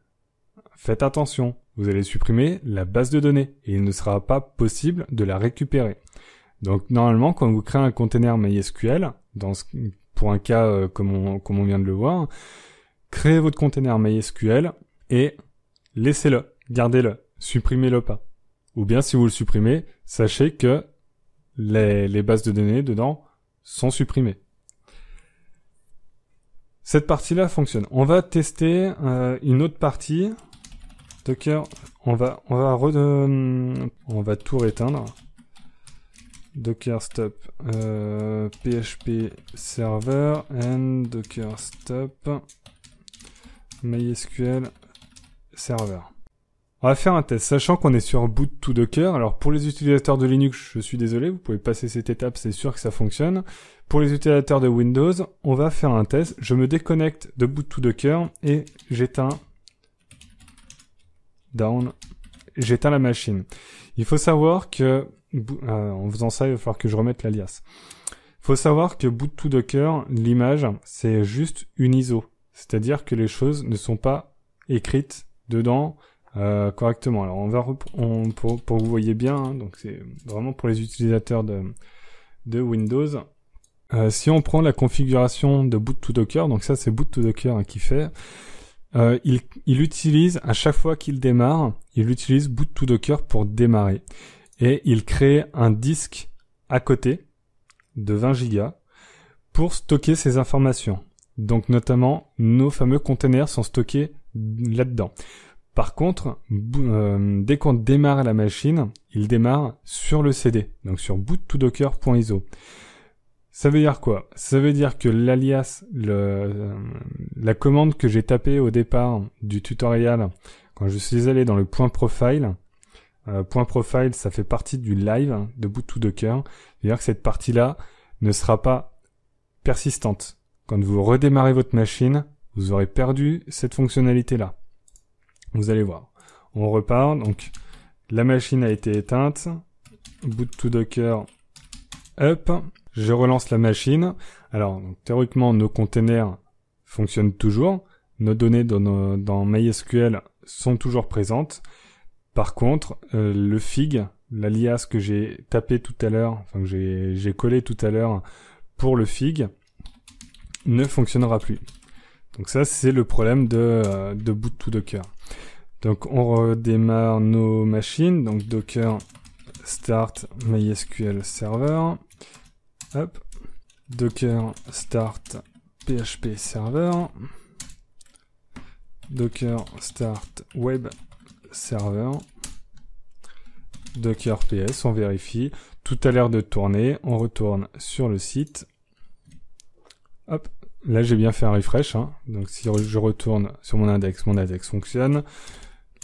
faites attention, vous allez supprimer la base de données et il ne sera pas possible de la récupérer. Donc normalement, quand vous créez un container MySQL, dans pour un cas comme, on, comme on vient de le voir, créez votre container MySQL et laissez-le, gardez-le, supprimez-le pas. Ou bien si vous le supprimez, sachez que les, bases de données dedans sont supprimées. Cette partie-là fonctionne. On va tester euh, une autre partie. Docker, on va, on va, euh, on va tout réteindre. Docker stop euh, PHP server and Docker stop MySQL server. On va faire un test, sachant qu'on est sur boot 2 Docker. Alors pour les utilisateurs de Linux, je suis désolé, vous pouvez passer cette étape, c'est sûr que ça fonctionne. Pour les utilisateurs de Windows, on va faire un test. Je me déconnecte de boot 2 Docker et j'éteins down, j'éteins la machine. Il faut savoir que euh, en faisant ça, il va falloir que je remette l'alias. Il faut savoir que boot 2 Docker, l'image, c'est juste une ISO, c'est-à-dire que les choses ne sont pas écrites dedans euh, correctement. Alors on va pour, vous voyez bien, hein, donc c'est vraiment pour les utilisateurs de, Windows. Euh, si on prend la configuration de boot to Docker, donc ça c'est boot to Docker hein, qui fait, euh, il, il, utilise à chaque fois qu'il démarre, il utilise boot to Docker pour démarrer et il crée un disque à côté de 20 gigas pour stocker ces informations. Donc notamment nos fameux containers sont stockés là-dedans. Par contre, euh, dès qu'on démarre la machine, il démarre sur le CD, donc sur boot2docker.iso. Ça veut dire quoi Ça veut dire que l'alias, euh, la commande que j'ai tapée au départ du tutoriel, quand je suis allé dans le point profile, euh, point profile, ça fait partie du live de boot2docker, c'est-à-dire que cette partie-là ne sera pas persistante. Quand vous redémarrez votre machine, vous aurez perdu cette fonctionnalité-là. Vous allez voir. On repart. Donc, la machine a été éteinte. Boot to Docker, up. Je relance la machine. Alors, théoriquement, nos containers fonctionnent toujours. Nos données dans, MySQL sont toujours présentes. Par contre, euh, le fig, l'alias que j'ai tapé tout à l'heure, enfin que j'ai collé tout à l'heure pour le fig, ne fonctionnera plus. Donc ça, c'est le problème de, euh, de boot to Docker. Donc on redémarre nos machines, donc docker start mysql server, hop, docker start php server, docker start web server, docker ps, on vérifie, tout a l'air de tourner, on retourne sur le site, hop, là j'ai bien fait un refresh, hein. donc si je retourne sur mon index, mon index fonctionne,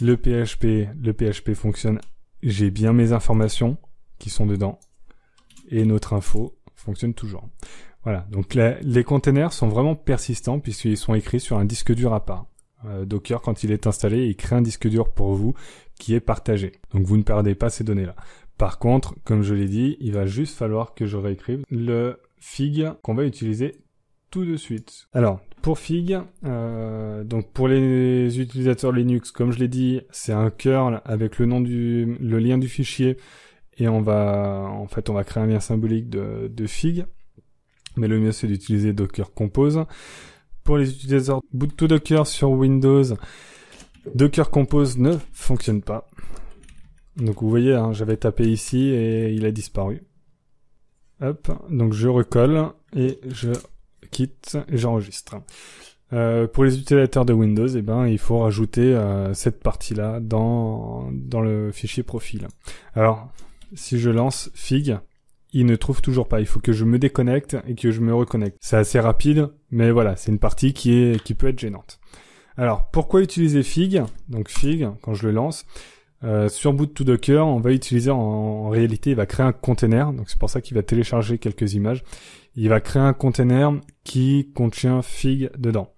le PHP, le PHP fonctionne. J'ai bien mes informations qui sont dedans. Et notre info fonctionne toujours. Voilà, donc les containers sont vraiment persistants puisqu'ils sont écrits sur un disque dur à part. Euh, Docker, quand il est installé, il crée un disque dur pour vous qui est partagé. Donc vous ne perdez pas ces données-là. Par contre, comme je l'ai dit, il va juste falloir que je réécrive le fig qu'on va utiliser tout de suite. Alors, pour Fig, euh, donc pour les utilisateurs Linux, comme je l'ai dit, c'est un curl avec le nom du, le lien du fichier, et on va, en fait, on va créer un lien symbolique de, Fig. Mais le mieux, c'est d'utiliser Docker Compose. Pour les utilisateurs boot Docker sur Windows, Docker Compose ne fonctionne pas. Donc vous voyez, hein, j'avais tapé ici et il a disparu. Hop, donc je recolle et je quitte, j'enregistre. Euh, pour les utilisateurs de Windows, eh ben, il faut rajouter euh, cette partie-là dans, le fichier profil. Alors, si je lance Fig, il ne trouve toujours pas. Il faut que je me déconnecte et que je me reconnecte. C'est assez rapide, mais voilà, c'est une partie qui, est, qui peut être gênante. Alors, pourquoi utiliser Fig Donc Fig, quand je le lance, euh, sur Boot to Docker, on va utiliser en, en, réalité, il va créer un container, donc c'est pour ça qu'il va télécharger quelques images il va créer un container qui contient Fig dedans.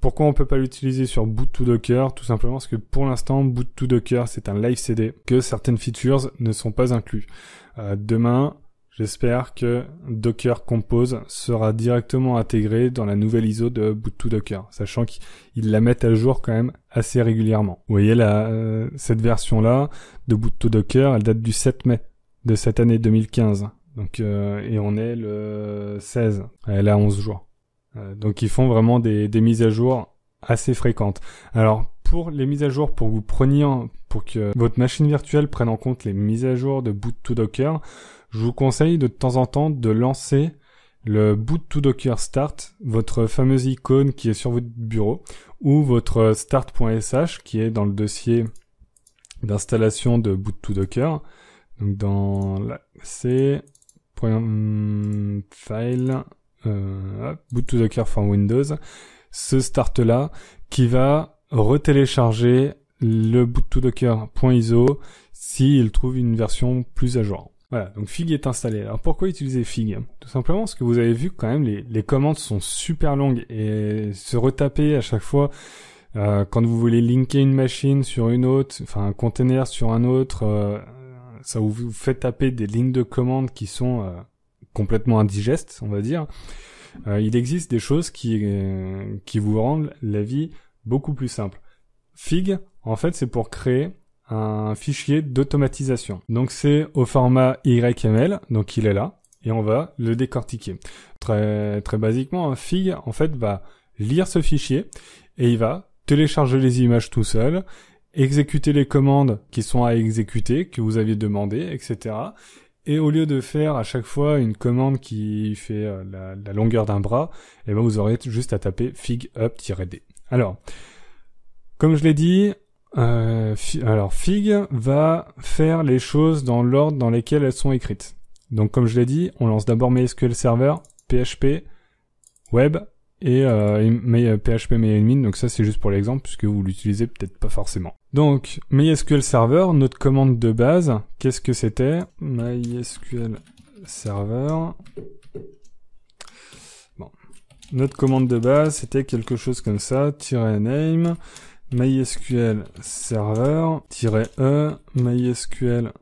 Pourquoi on peut pas l'utiliser sur Boot 2 Docker Tout simplement parce que pour l'instant, Boot 2 Docker, c'est un live CD, que certaines features ne sont pas incluses. Euh, demain, j'espère que Docker Compose sera directement intégré dans la nouvelle ISO de Boot 2 Docker, sachant qu'ils la mettent à jour quand même assez régulièrement. Vous voyez, euh, cette version-là de Boot 2 Docker, elle date du 7 mai de cette année 2015. Donc, euh, et on est le 16. Elle a 11 jours. Euh, donc ils font vraiment des, mises à jour assez fréquentes. Alors pour les mises à jour, pour que vous preniez, pour que votre machine virtuelle prenne en compte les mises à jour de boot 2 Docker, je vous conseille de, temps en temps de lancer le boot 2 Docker start, votre fameuse icône qui est sur votre bureau, ou votre start.sh qui est dans le dossier d'installation de boot 2 Docker. Donc dans la, c'est Hum, file, euh, boot to Docker for Windows, ce start là qui va retélécharger le boot 2 Docker.iso s'il trouve une version plus à jour. Voilà, donc Fig est installé. Alors pourquoi utiliser Fig Tout simplement parce que vous avez vu quand même les, commandes sont super longues et se retaper à chaque fois euh, quand vous voulez linker une machine sur une autre, enfin un container sur un autre, euh, ça vous fait taper des lignes de commande qui sont euh, complètement indigestes, on va dire. Euh, il existe des choses qui, euh, qui vous rendent la vie beaucoup plus simple. Fig, en fait, c'est pour créer un fichier d'automatisation. Donc c'est au format YML, donc il est là, et on va le décortiquer. Très, très basiquement, hein, Fig, en fait, va lire ce fichier et il va télécharger les images tout seul exécuter les commandes qui sont à exécuter, que vous aviez demandé, etc. Et au lieu de faire à chaque fois une commande qui fait euh, la, longueur d'un bras, eh ben vous aurez juste à taper fig up-d. Alors, comme je l'ai dit, euh, alors fig va faire les choses dans l'ordre dans lequel elles sont écrites. Donc comme je l'ai dit, on lance d'abord MySQL Server, PHP, Web, et euh, euh donc ça c'est juste pour l'exemple puisque vous l'utilisez peut-être pas forcément. Donc MySQL Server, notre commande de base, qu'est-ce que c'était MySQL Server. Bon. Notre commande de base, c'était quelque chose comme ça, "-name", MySQL Server, "-e", MySQL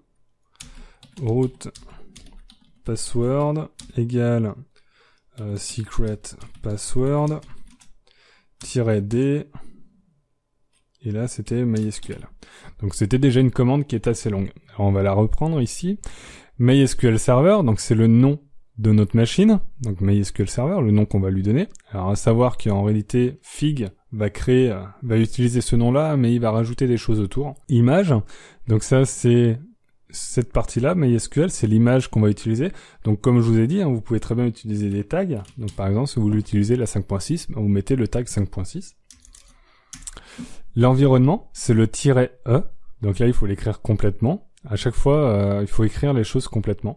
root password égale euh, secret password -d et là c'était MySQL. Donc c'était déjà une commande qui est assez longue. Alors on va la reprendre ici. MySQL Server, donc c'est le nom de notre machine, donc MySQL Server, le nom qu'on va lui donner. Alors à savoir qu'en réalité, Fig va créer, euh, va utiliser ce nom-là, mais il va rajouter des choses autour. Image, donc ça c'est cette partie-là, MySQL, c'est l'image qu'on va utiliser. Donc, comme je vous ai dit, hein, vous pouvez très bien utiliser des tags. Donc, par exemple, si vous voulez utiliser la 5.6, bah, vous mettez le tag 5.6. L'environnement, c'est le tiret -e. Donc là, il faut l'écrire complètement. À chaque fois, euh, il faut écrire les choses complètement.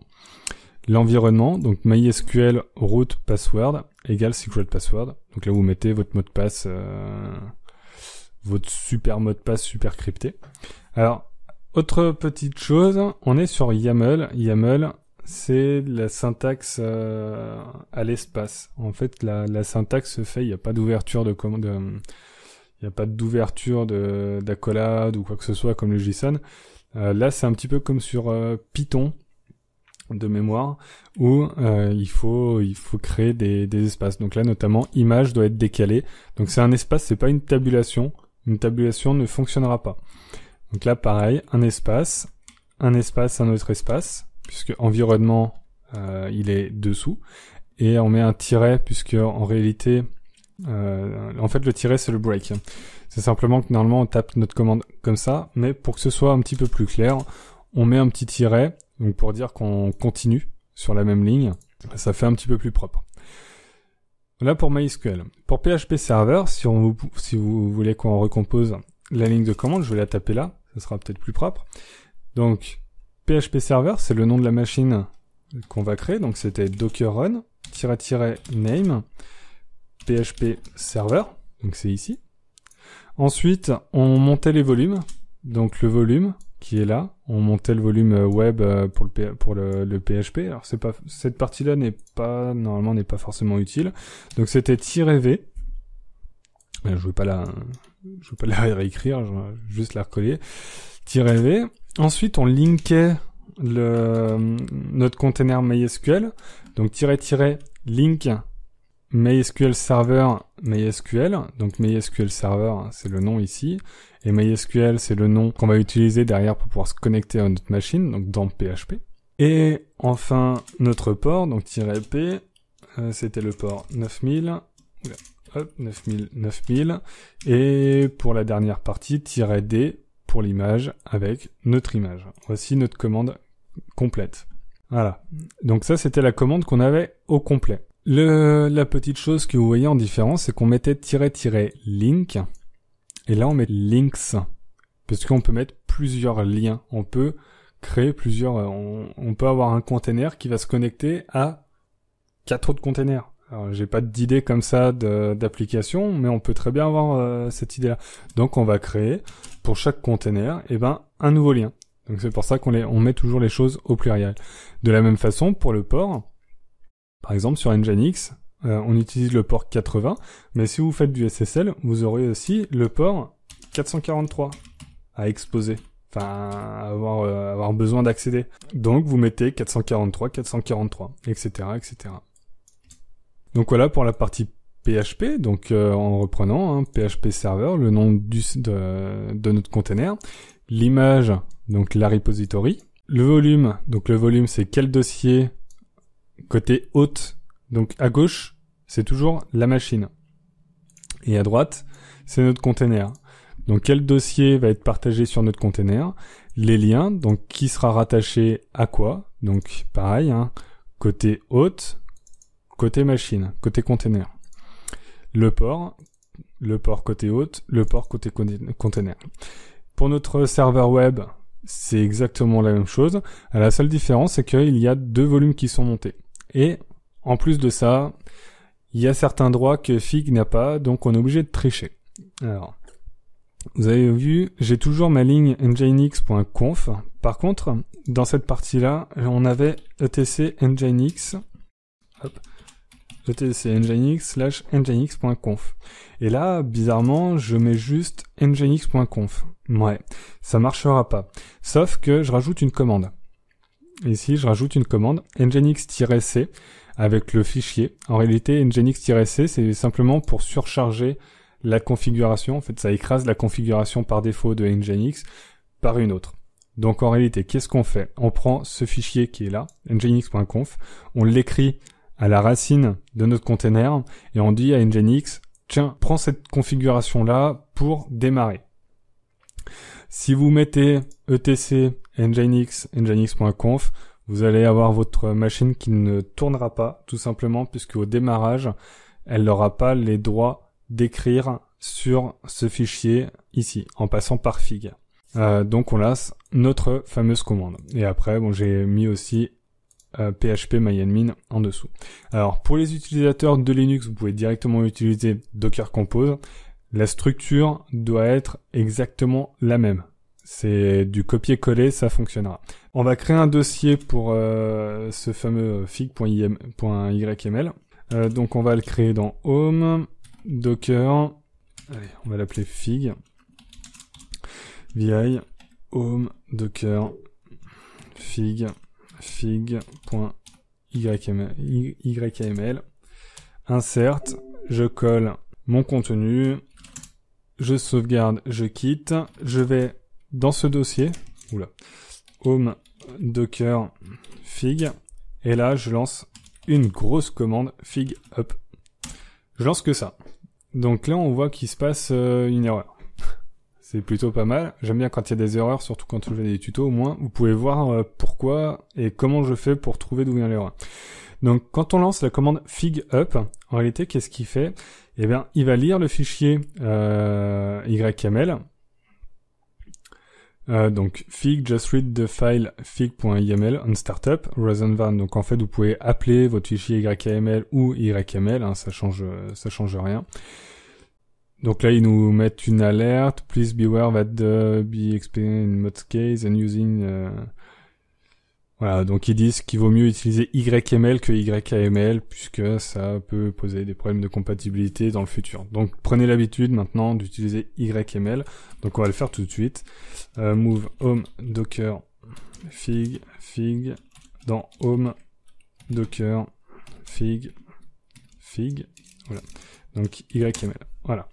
L'environnement, donc MySQL root password égale secret password. Donc là, vous mettez votre mot de passe, euh, votre super mot de passe super crypté. Alors, autre petite chose, on est sur YAML. YAML, c'est la syntaxe euh, à l'espace. En fait, la, syntaxe se fait, il n'y a pas d'ouverture de Il n'y a pas d'ouverture d'accolade ou quoi que ce soit comme le JSON. Euh, là, c'est un petit peu comme sur euh, Python de mémoire où il faut il faut créer des, des, espaces. Donc là notamment image doit être décalée. Donc c'est un espace, c'est pas une tabulation. Une tabulation ne fonctionnera pas. Donc là, pareil, un espace, un espace, un autre espace, puisque environnement, euh, il est dessous. Et on met un tiret, puisque en réalité, euh, en fait, le tiret, c'est le break. C'est simplement que normalement, on tape notre commande comme ça, mais pour que ce soit un petit peu plus clair, on met un petit tiret, donc pour dire qu'on continue sur la même ligne. Ça fait un petit peu plus propre. Voilà pour MySQL. Pour PHP Server, si, on, si vous voulez qu'on recompose la ligne de commande, je vais la taper là ce sera peut-être plus propre. Donc, PHP Server, c'est le nom de la machine qu'on va créer. Donc, c'était docker run -name php server. Donc, c'est ici. Ensuite, on montait les volumes. Donc, le volume qui est là. On montait le volume euh, web euh, pour le, PHP. Alors, cette partie-là n'est pas, normalement, n'est pas forcément utile. Donc, c'était -v. Euh, je vais pas la, je vais pas la réécrire, je vais juste la recoller. V. Ensuite, on linkait le, notre container MySQL. Donc, tiré link MySQL Server MySQL. Donc, MySQL Server, c'est le nom ici. Et MySQL, c'est le nom qu'on va utiliser derrière pour pouvoir se connecter à notre machine, donc dans PHP. Et enfin, notre port, donc tirer P, euh, c'était le port 9000. 9000, 9000. Et pour la dernière partie, tirer D pour l'image avec notre image. Voici notre commande complète. Voilà. Donc ça, c'était la commande qu'on avait au complet. la petite chose que vous voyez en différence, c'est qu'on mettait "-link", et là on met links, parce qu'on peut mettre plusieurs liens. On peut créer plusieurs, on, on, peut avoir un container qui va se connecter à quatre autres containers. Alors, j'ai pas d'idée comme ça d'application, mais on peut très bien avoir euh, cette idée-là. Donc, on va créer pour chaque container, eh ben, un nouveau lien. Donc, c'est pour ça qu'on les, on met toujours les choses au pluriel. De la même façon, pour le port, par exemple, sur Nginx, euh, on utilise le port 80, mais si vous faites du SSL, vous aurez aussi le port 443 à exposer. Enfin, avoir, euh, avoir besoin d'accéder. Donc, vous mettez 443, 443, etc., etc. Donc voilà pour la partie PHP, donc euh, en reprenant hein, PHP server, le nom du, de, notre container, l'image, donc la repository, le volume, donc le volume c'est quel dossier côté haute, donc à gauche c'est toujours la machine et à droite c'est notre container. Donc quel dossier va être partagé sur notre container, les liens, donc qui sera rattaché à quoi, donc pareil, hein, côté haute, côté machine, côté container. Le port, le port côté haute, le port côté container. Pour notre serveur web, c'est exactement la même chose. La seule différence, c'est qu'il y a deux volumes qui sont montés. Et en plus de ça, il y a certains droits que Fig n'a pas, donc on est obligé de tricher. Alors, vous avez vu, j'ai toujours ma ligne nginx.conf. Par contre, dans cette partie-là, on avait etc nginx c'est nginx nginx.conf. Et là, bizarrement, je mets juste nginx.conf. Ouais, ça marchera pas. Sauf que je rajoute une commande. Ici, je rajoute une commande nginx-c avec le fichier. En réalité, nginx-c, c'est simplement pour surcharger la configuration. En fait, ça écrase la configuration par défaut de nginx par une autre. Donc en réalité, qu'est-ce qu'on fait On prend ce fichier qui est là, nginx.conf, on l'écrit à la racine de notre container et on dit à Nginx, tiens, prends cette configuration-là pour démarrer. Si vous mettez etc nginx nginx.conf, vous allez avoir votre machine qui ne tournera pas, tout simplement, puisque au démarrage, elle n'aura pas les droits d'écrire sur ce fichier ici, en passant par fig. Euh, donc on lance notre fameuse commande. Et après, bon, j'ai mis aussi PHP euh, MyAdmin en dessous. Alors pour les utilisateurs de Linux, vous pouvez directement utiliser Docker Compose. La structure doit être exactement la même. C'est du copier-coller, ça fonctionnera. On va créer un dossier pour euh, ce fameux fig.yml. Euh, donc on va le créer dans Home, Docker, allez, on va l'appeler fig, vi, Home, Docker, fig, fig.yml. Insert, je colle mon contenu, je sauvegarde, je quitte, je vais dans ce dossier, oula, home docker fig, et là je lance une grosse commande fig up. Je lance que ça. Donc là on voit qu'il se passe euh, une erreur. C'est plutôt pas mal. J'aime bien quand il y a des erreurs, surtout quand je fais des tutos, au moins, vous pouvez voir euh, pourquoi et comment je fais pour trouver d'où vient l'erreur. Donc, quand on lance la commande fig up, en réalité, qu'est-ce qu'il fait Eh bien, il va lire le fichier euh, YML. Euh, donc fig just read the file fig.yml on startup van. Donc en fait vous pouvez appeler votre fichier yml ou YML, hein, ça change ça change rien. Donc là, ils nous mettent une alerte. Please beware that the be in case and using. Euh, voilà, donc ils disent qu'il vaut mieux utiliser YML que YAML puisque ça peut poser des problèmes de compatibilité dans le futur. Donc prenez l'habitude maintenant d'utiliser YML. Donc on va le faire tout de suite. Euh, move home docker fig fig dans home docker fig fig. Voilà. Donc YML. Voilà.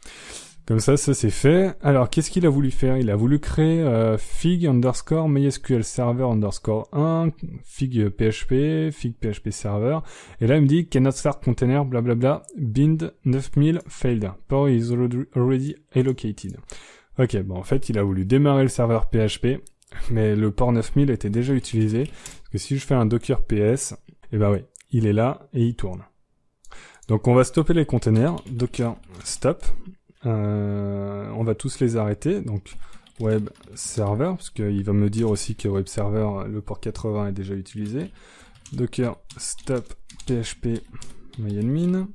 Comme ça, ça c'est fait. Alors, qu'est-ce qu'il a voulu faire Il a voulu créer euh, fig underscore mysql server underscore 1, fig php, fig php server. Et là, il me dit cannot start container, blablabla, bind 9000 failed, port is already allocated. Ok, bon, en fait, il a voulu démarrer le serveur PHP, mais le port 9000 était déjà utilisé. Parce que si je fais un docker ps, et eh ben oui, il est là et il tourne. Donc on va stopper les containers. Docker stop. Euh, on va tous les arrêter. Donc web server, parce qu'il va me dire aussi que web server, le port 80 est déjà utilisé. Docker stop php myadmin.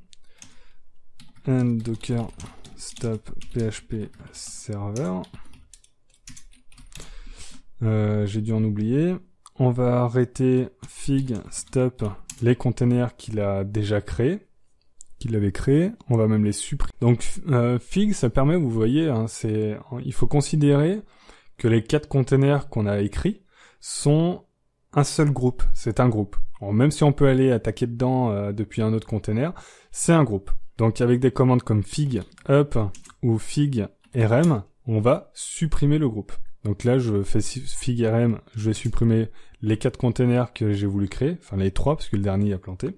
And docker stop php server. Euh, j'ai dû en oublier. On va arrêter fig stop les containers qu'il a déjà créés l'avait créé créé, On va même les supprimer. Donc euh, Fig, ça permet, vous voyez, hein, c'est, il faut considérer que les quatre containers qu'on a écrits sont un seul groupe. C'est un groupe. même si on peut aller attaquer dedans euh, depuis un autre container, c'est un groupe. Donc avec des commandes comme fig up ou fig rm, on va supprimer le groupe. Donc là, je fais fig rm, je vais supprimer les quatre containers que j'ai voulu créer, enfin les trois parce que le dernier a planté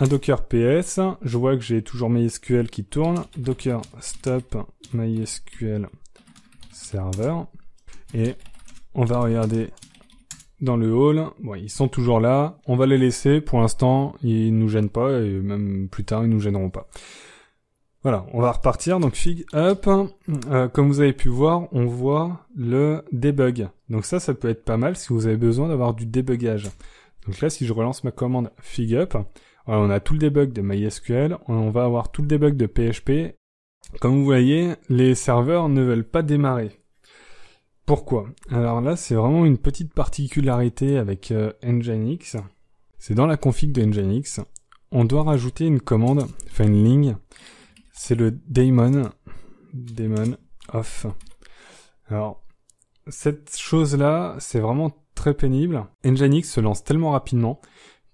un Docker PS. Je vois que j'ai toujours MySQL qui tourne. Docker stop MySQL server. Et on va regarder dans le hall. Bon, ils sont toujours là. On va les laisser. Pour l'instant, ils nous gênent pas. Et même plus tard, ils nous gêneront pas. Voilà, on va repartir. Donc fig up. Euh, comme vous avez pu voir, on voit le debug. Donc ça, ça peut être pas mal si vous avez besoin d'avoir du débugage. Donc là, si je relance ma commande fig up, voilà, on a tout le debug de MySQL, on va avoir tout le debug de PHP. Comme vous voyez, les serveurs ne veulent pas démarrer. Pourquoi Alors là, c'est vraiment une petite particularité avec euh, Nginx. C'est dans la config de Nginx, on doit rajouter une commande, enfin une ligne. C'est le daemon, daemon off. Alors, cette chose-là, c'est vraiment très pénible. Nginx se lance tellement rapidement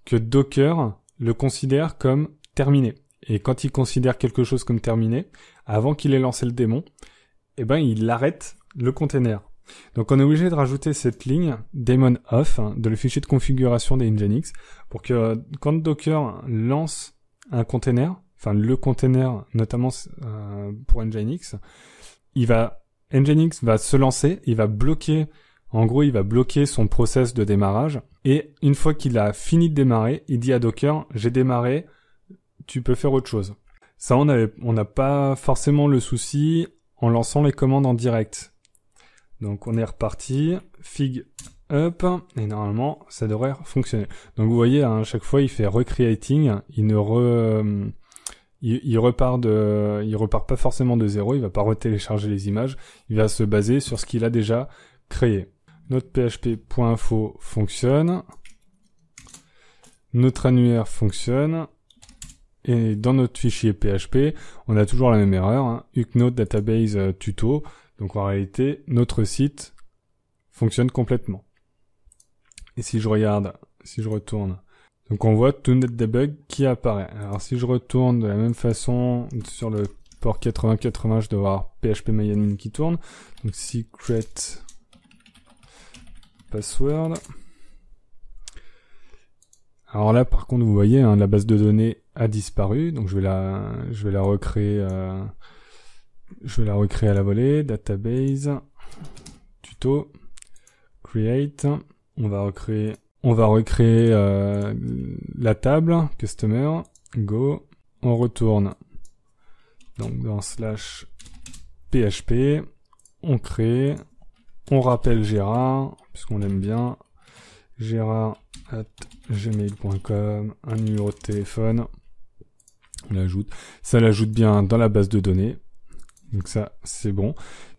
que Docker le considère comme terminé. Et quand il considère quelque chose comme terminé, avant qu'il ait lancé le démon, eh ben il arrête le container. Donc on est obligé de rajouter cette ligne daemon off hein, de le fichier de configuration des Nginx pour que euh, quand Docker lance un container, enfin le container notamment euh, pour Nginx, il va Nginx va se lancer, il va bloquer en gros, il va bloquer son process de démarrage. Et une fois qu'il a fini de démarrer, il dit à Docker, j'ai démarré, tu peux faire autre chose. Ça, on n'a pas forcément le souci en lançant les commandes en direct. Donc, on est reparti. Fig up. Et normalement, ça devrait fonctionner. Donc, vous voyez, à hein, chaque fois, il fait recreating. Il ne repart de, il repart pas forcément de zéro. Il va pas retélécharger les images. Il va se baser sur ce qu'il a déjà créé. Notre php.info fonctionne. Notre annuaire fonctionne. Et dans notre fichier PHP, on a toujours la même erreur, hein, Database euh, Tuto. Donc en réalité, notre site fonctionne complètement. Et si je regarde, si je retourne, donc on voit les Debug qui apparaît. Alors si je retourne de la même façon sur le port 8080, je dois avoir PHP qui tourne. Donc secret password. Alors là, par contre, vous voyez, hein, la base de données a disparu, donc je vais la, je vais la recréer, euh, je vais la recréer à la volée. Database, tuto, create. On va recréer, on va recréer euh, la table customer. Go, on retourne. Donc dans slash php, on crée on rappelle Gérard, puisqu'on l'aime bien. Gérard at gmail.com, un numéro de téléphone. On l'ajoute. Ça l'ajoute bien dans la base de données. Donc ça, c'est bon.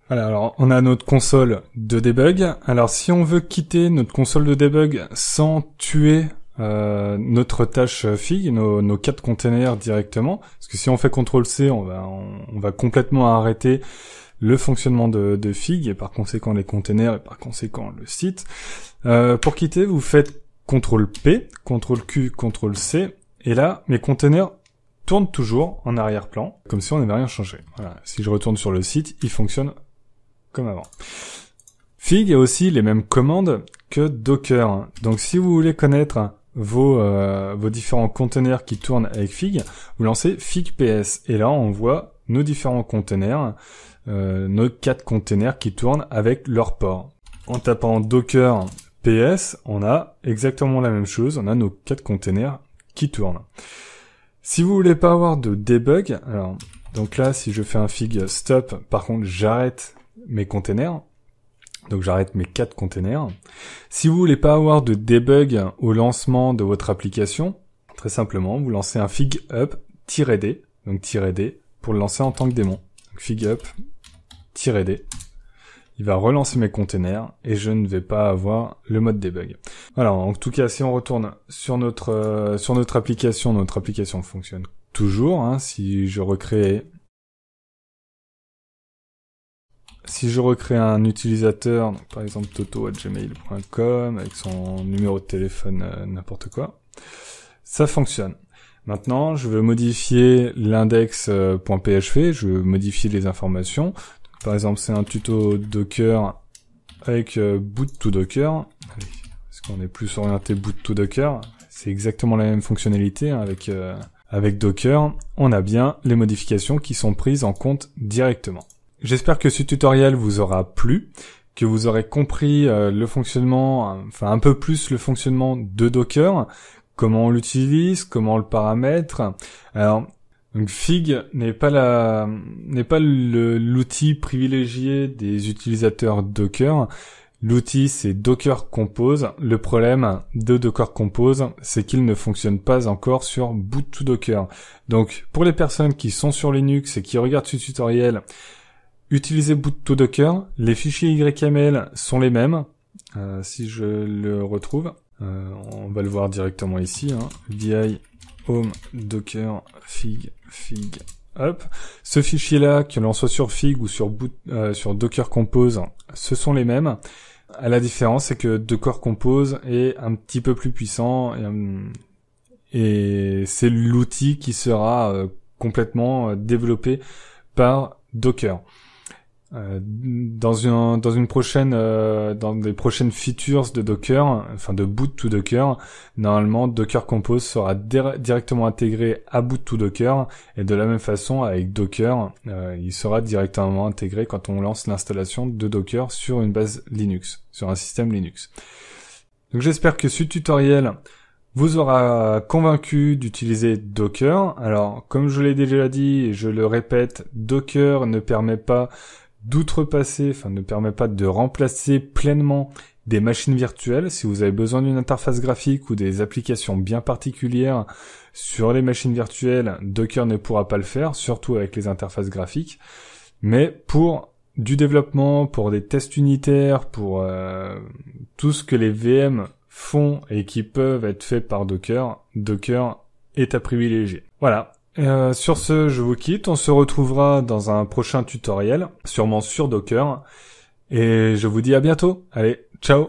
alors on a notre console de debug. Alors si on veut quitter notre console de debug sans tuer euh, notre tâche euh, fille, nos, nos, quatre containers directement, parce que si on fait CTRL-C, on va, on va complètement arrêter le fonctionnement de, Fig et par conséquent les containers et par conséquent le site. Euh, pour quitter, vous faites CTRL P, CTRL Q, CTRL C et là mes containers tournent toujours en arrière-plan comme si on n'avait rien changé. Voilà. Si je retourne sur le site, il fonctionne comme avant. Fig a aussi les mêmes commandes que Docker. Donc si vous voulez connaître vos, euh, vos différents conteneurs qui tournent avec Fig, vous lancez fig ps et là on voit nos différents conteneurs euh, nos quatre containers qui tournent avec leur port. En tapant docker ps, on a exactement la même chose, on a nos quatre containers qui tournent. Si vous voulez pas avoir de debug, alors donc là si je fais un fig stop, par contre j'arrête mes containers. Donc j'arrête mes quatre containers. Si vous voulez pas avoir de debug au lancement de votre application, très simplement, vous lancez un fig up -d, donc -d pour le lancer en tant que démon. Donc fig up tirer D. Il va relancer mes containers et je ne vais pas avoir le mode debug. Alors, en tout cas, si on retourne sur notre euh, sur notre application, notre application fonctionne toujours. Hein, si je recrée si je recrée un utilisateur, par exemple toto@gmail.com avec son numéro de téléphone euh, n'importe quoi, ça fonctionne. Maintenant, je veux modifier l'index.php, euh, je veux modifier les informations. Par exemple, c'est un tuto Docker avec euh, boot to Docker. parce qu'on est plus orienté boot to Docker. C'est exactement la même fonctionnalité hein, avec euh, avec Docker. On a bien les modifications qui sont prises en compte directement. J'espère que ce tutoriel vous aura plu que vous aurez compris euh, le fonctionnement, enfin un peu plus le fonctionnement de Docker, comment on l'utilise, comment on le paramètre. Alors donc Fig n'est pas n'est pas l'outil privilégié des utilisateurs Docker. L'outil c'est Docker Compose. Le problème de Docker Compose, c'est qu'il ne fonctionne pas encore sur Boot to Docker. Donc pour les personnes qui sont sur Linux et qui regardent ce tutoriel, utilisez Boot to Docker. Les fichiers YML sont les mêmes. Euh, si je le retrouve, euh, on va le voir directement ici. Hein. VI home docker fig fig hop. Ce fichier-là, que l'on soit sur fig ou sur, euh, sur docker compose, ce sont les mêmes. À la différence, c'est que docker compose est un petit peu plus puissant et, euh, c'est l'outil qui sera euh, complètement développé par Docker. Euh, dans une dans une prochaine euh, dans des prochaines features de Docker, enfin de boot to Docker, normalement Docker Compose sera directement intégré à boot to Docker et de la même façon avec Docker, euh, il sera directement intégré quand on lance l'installation de Docker sur une base Linux, sur un système Linux. Donc j'espère que ce tutoriel vous aura convaincu d'utiliser Docker. Alors, comme je l'ai déjà dit je le répète, Docker ne permet pas d'outrepasser, enfin ne permet pas de remplacer pleinement des machines virtuelles. Si vous avez besoin d'une interface graphique ou des applications bien particulières sur les machines virtuelles, Docker ne pourra pas le faire, surtout avec les interfaces graphiques. Mais pour du développement, pour des tests unitaires, pour euh, tout ce que les VM font et qui peuvent être faits par Docker, Docker est à privilégier. Voilà, euh, sur ce, je vous quitte. On se retrouvera dans un prochain tutoriel, sûrement sur Docker. Et je vous dis à bientôt. Allez, ciao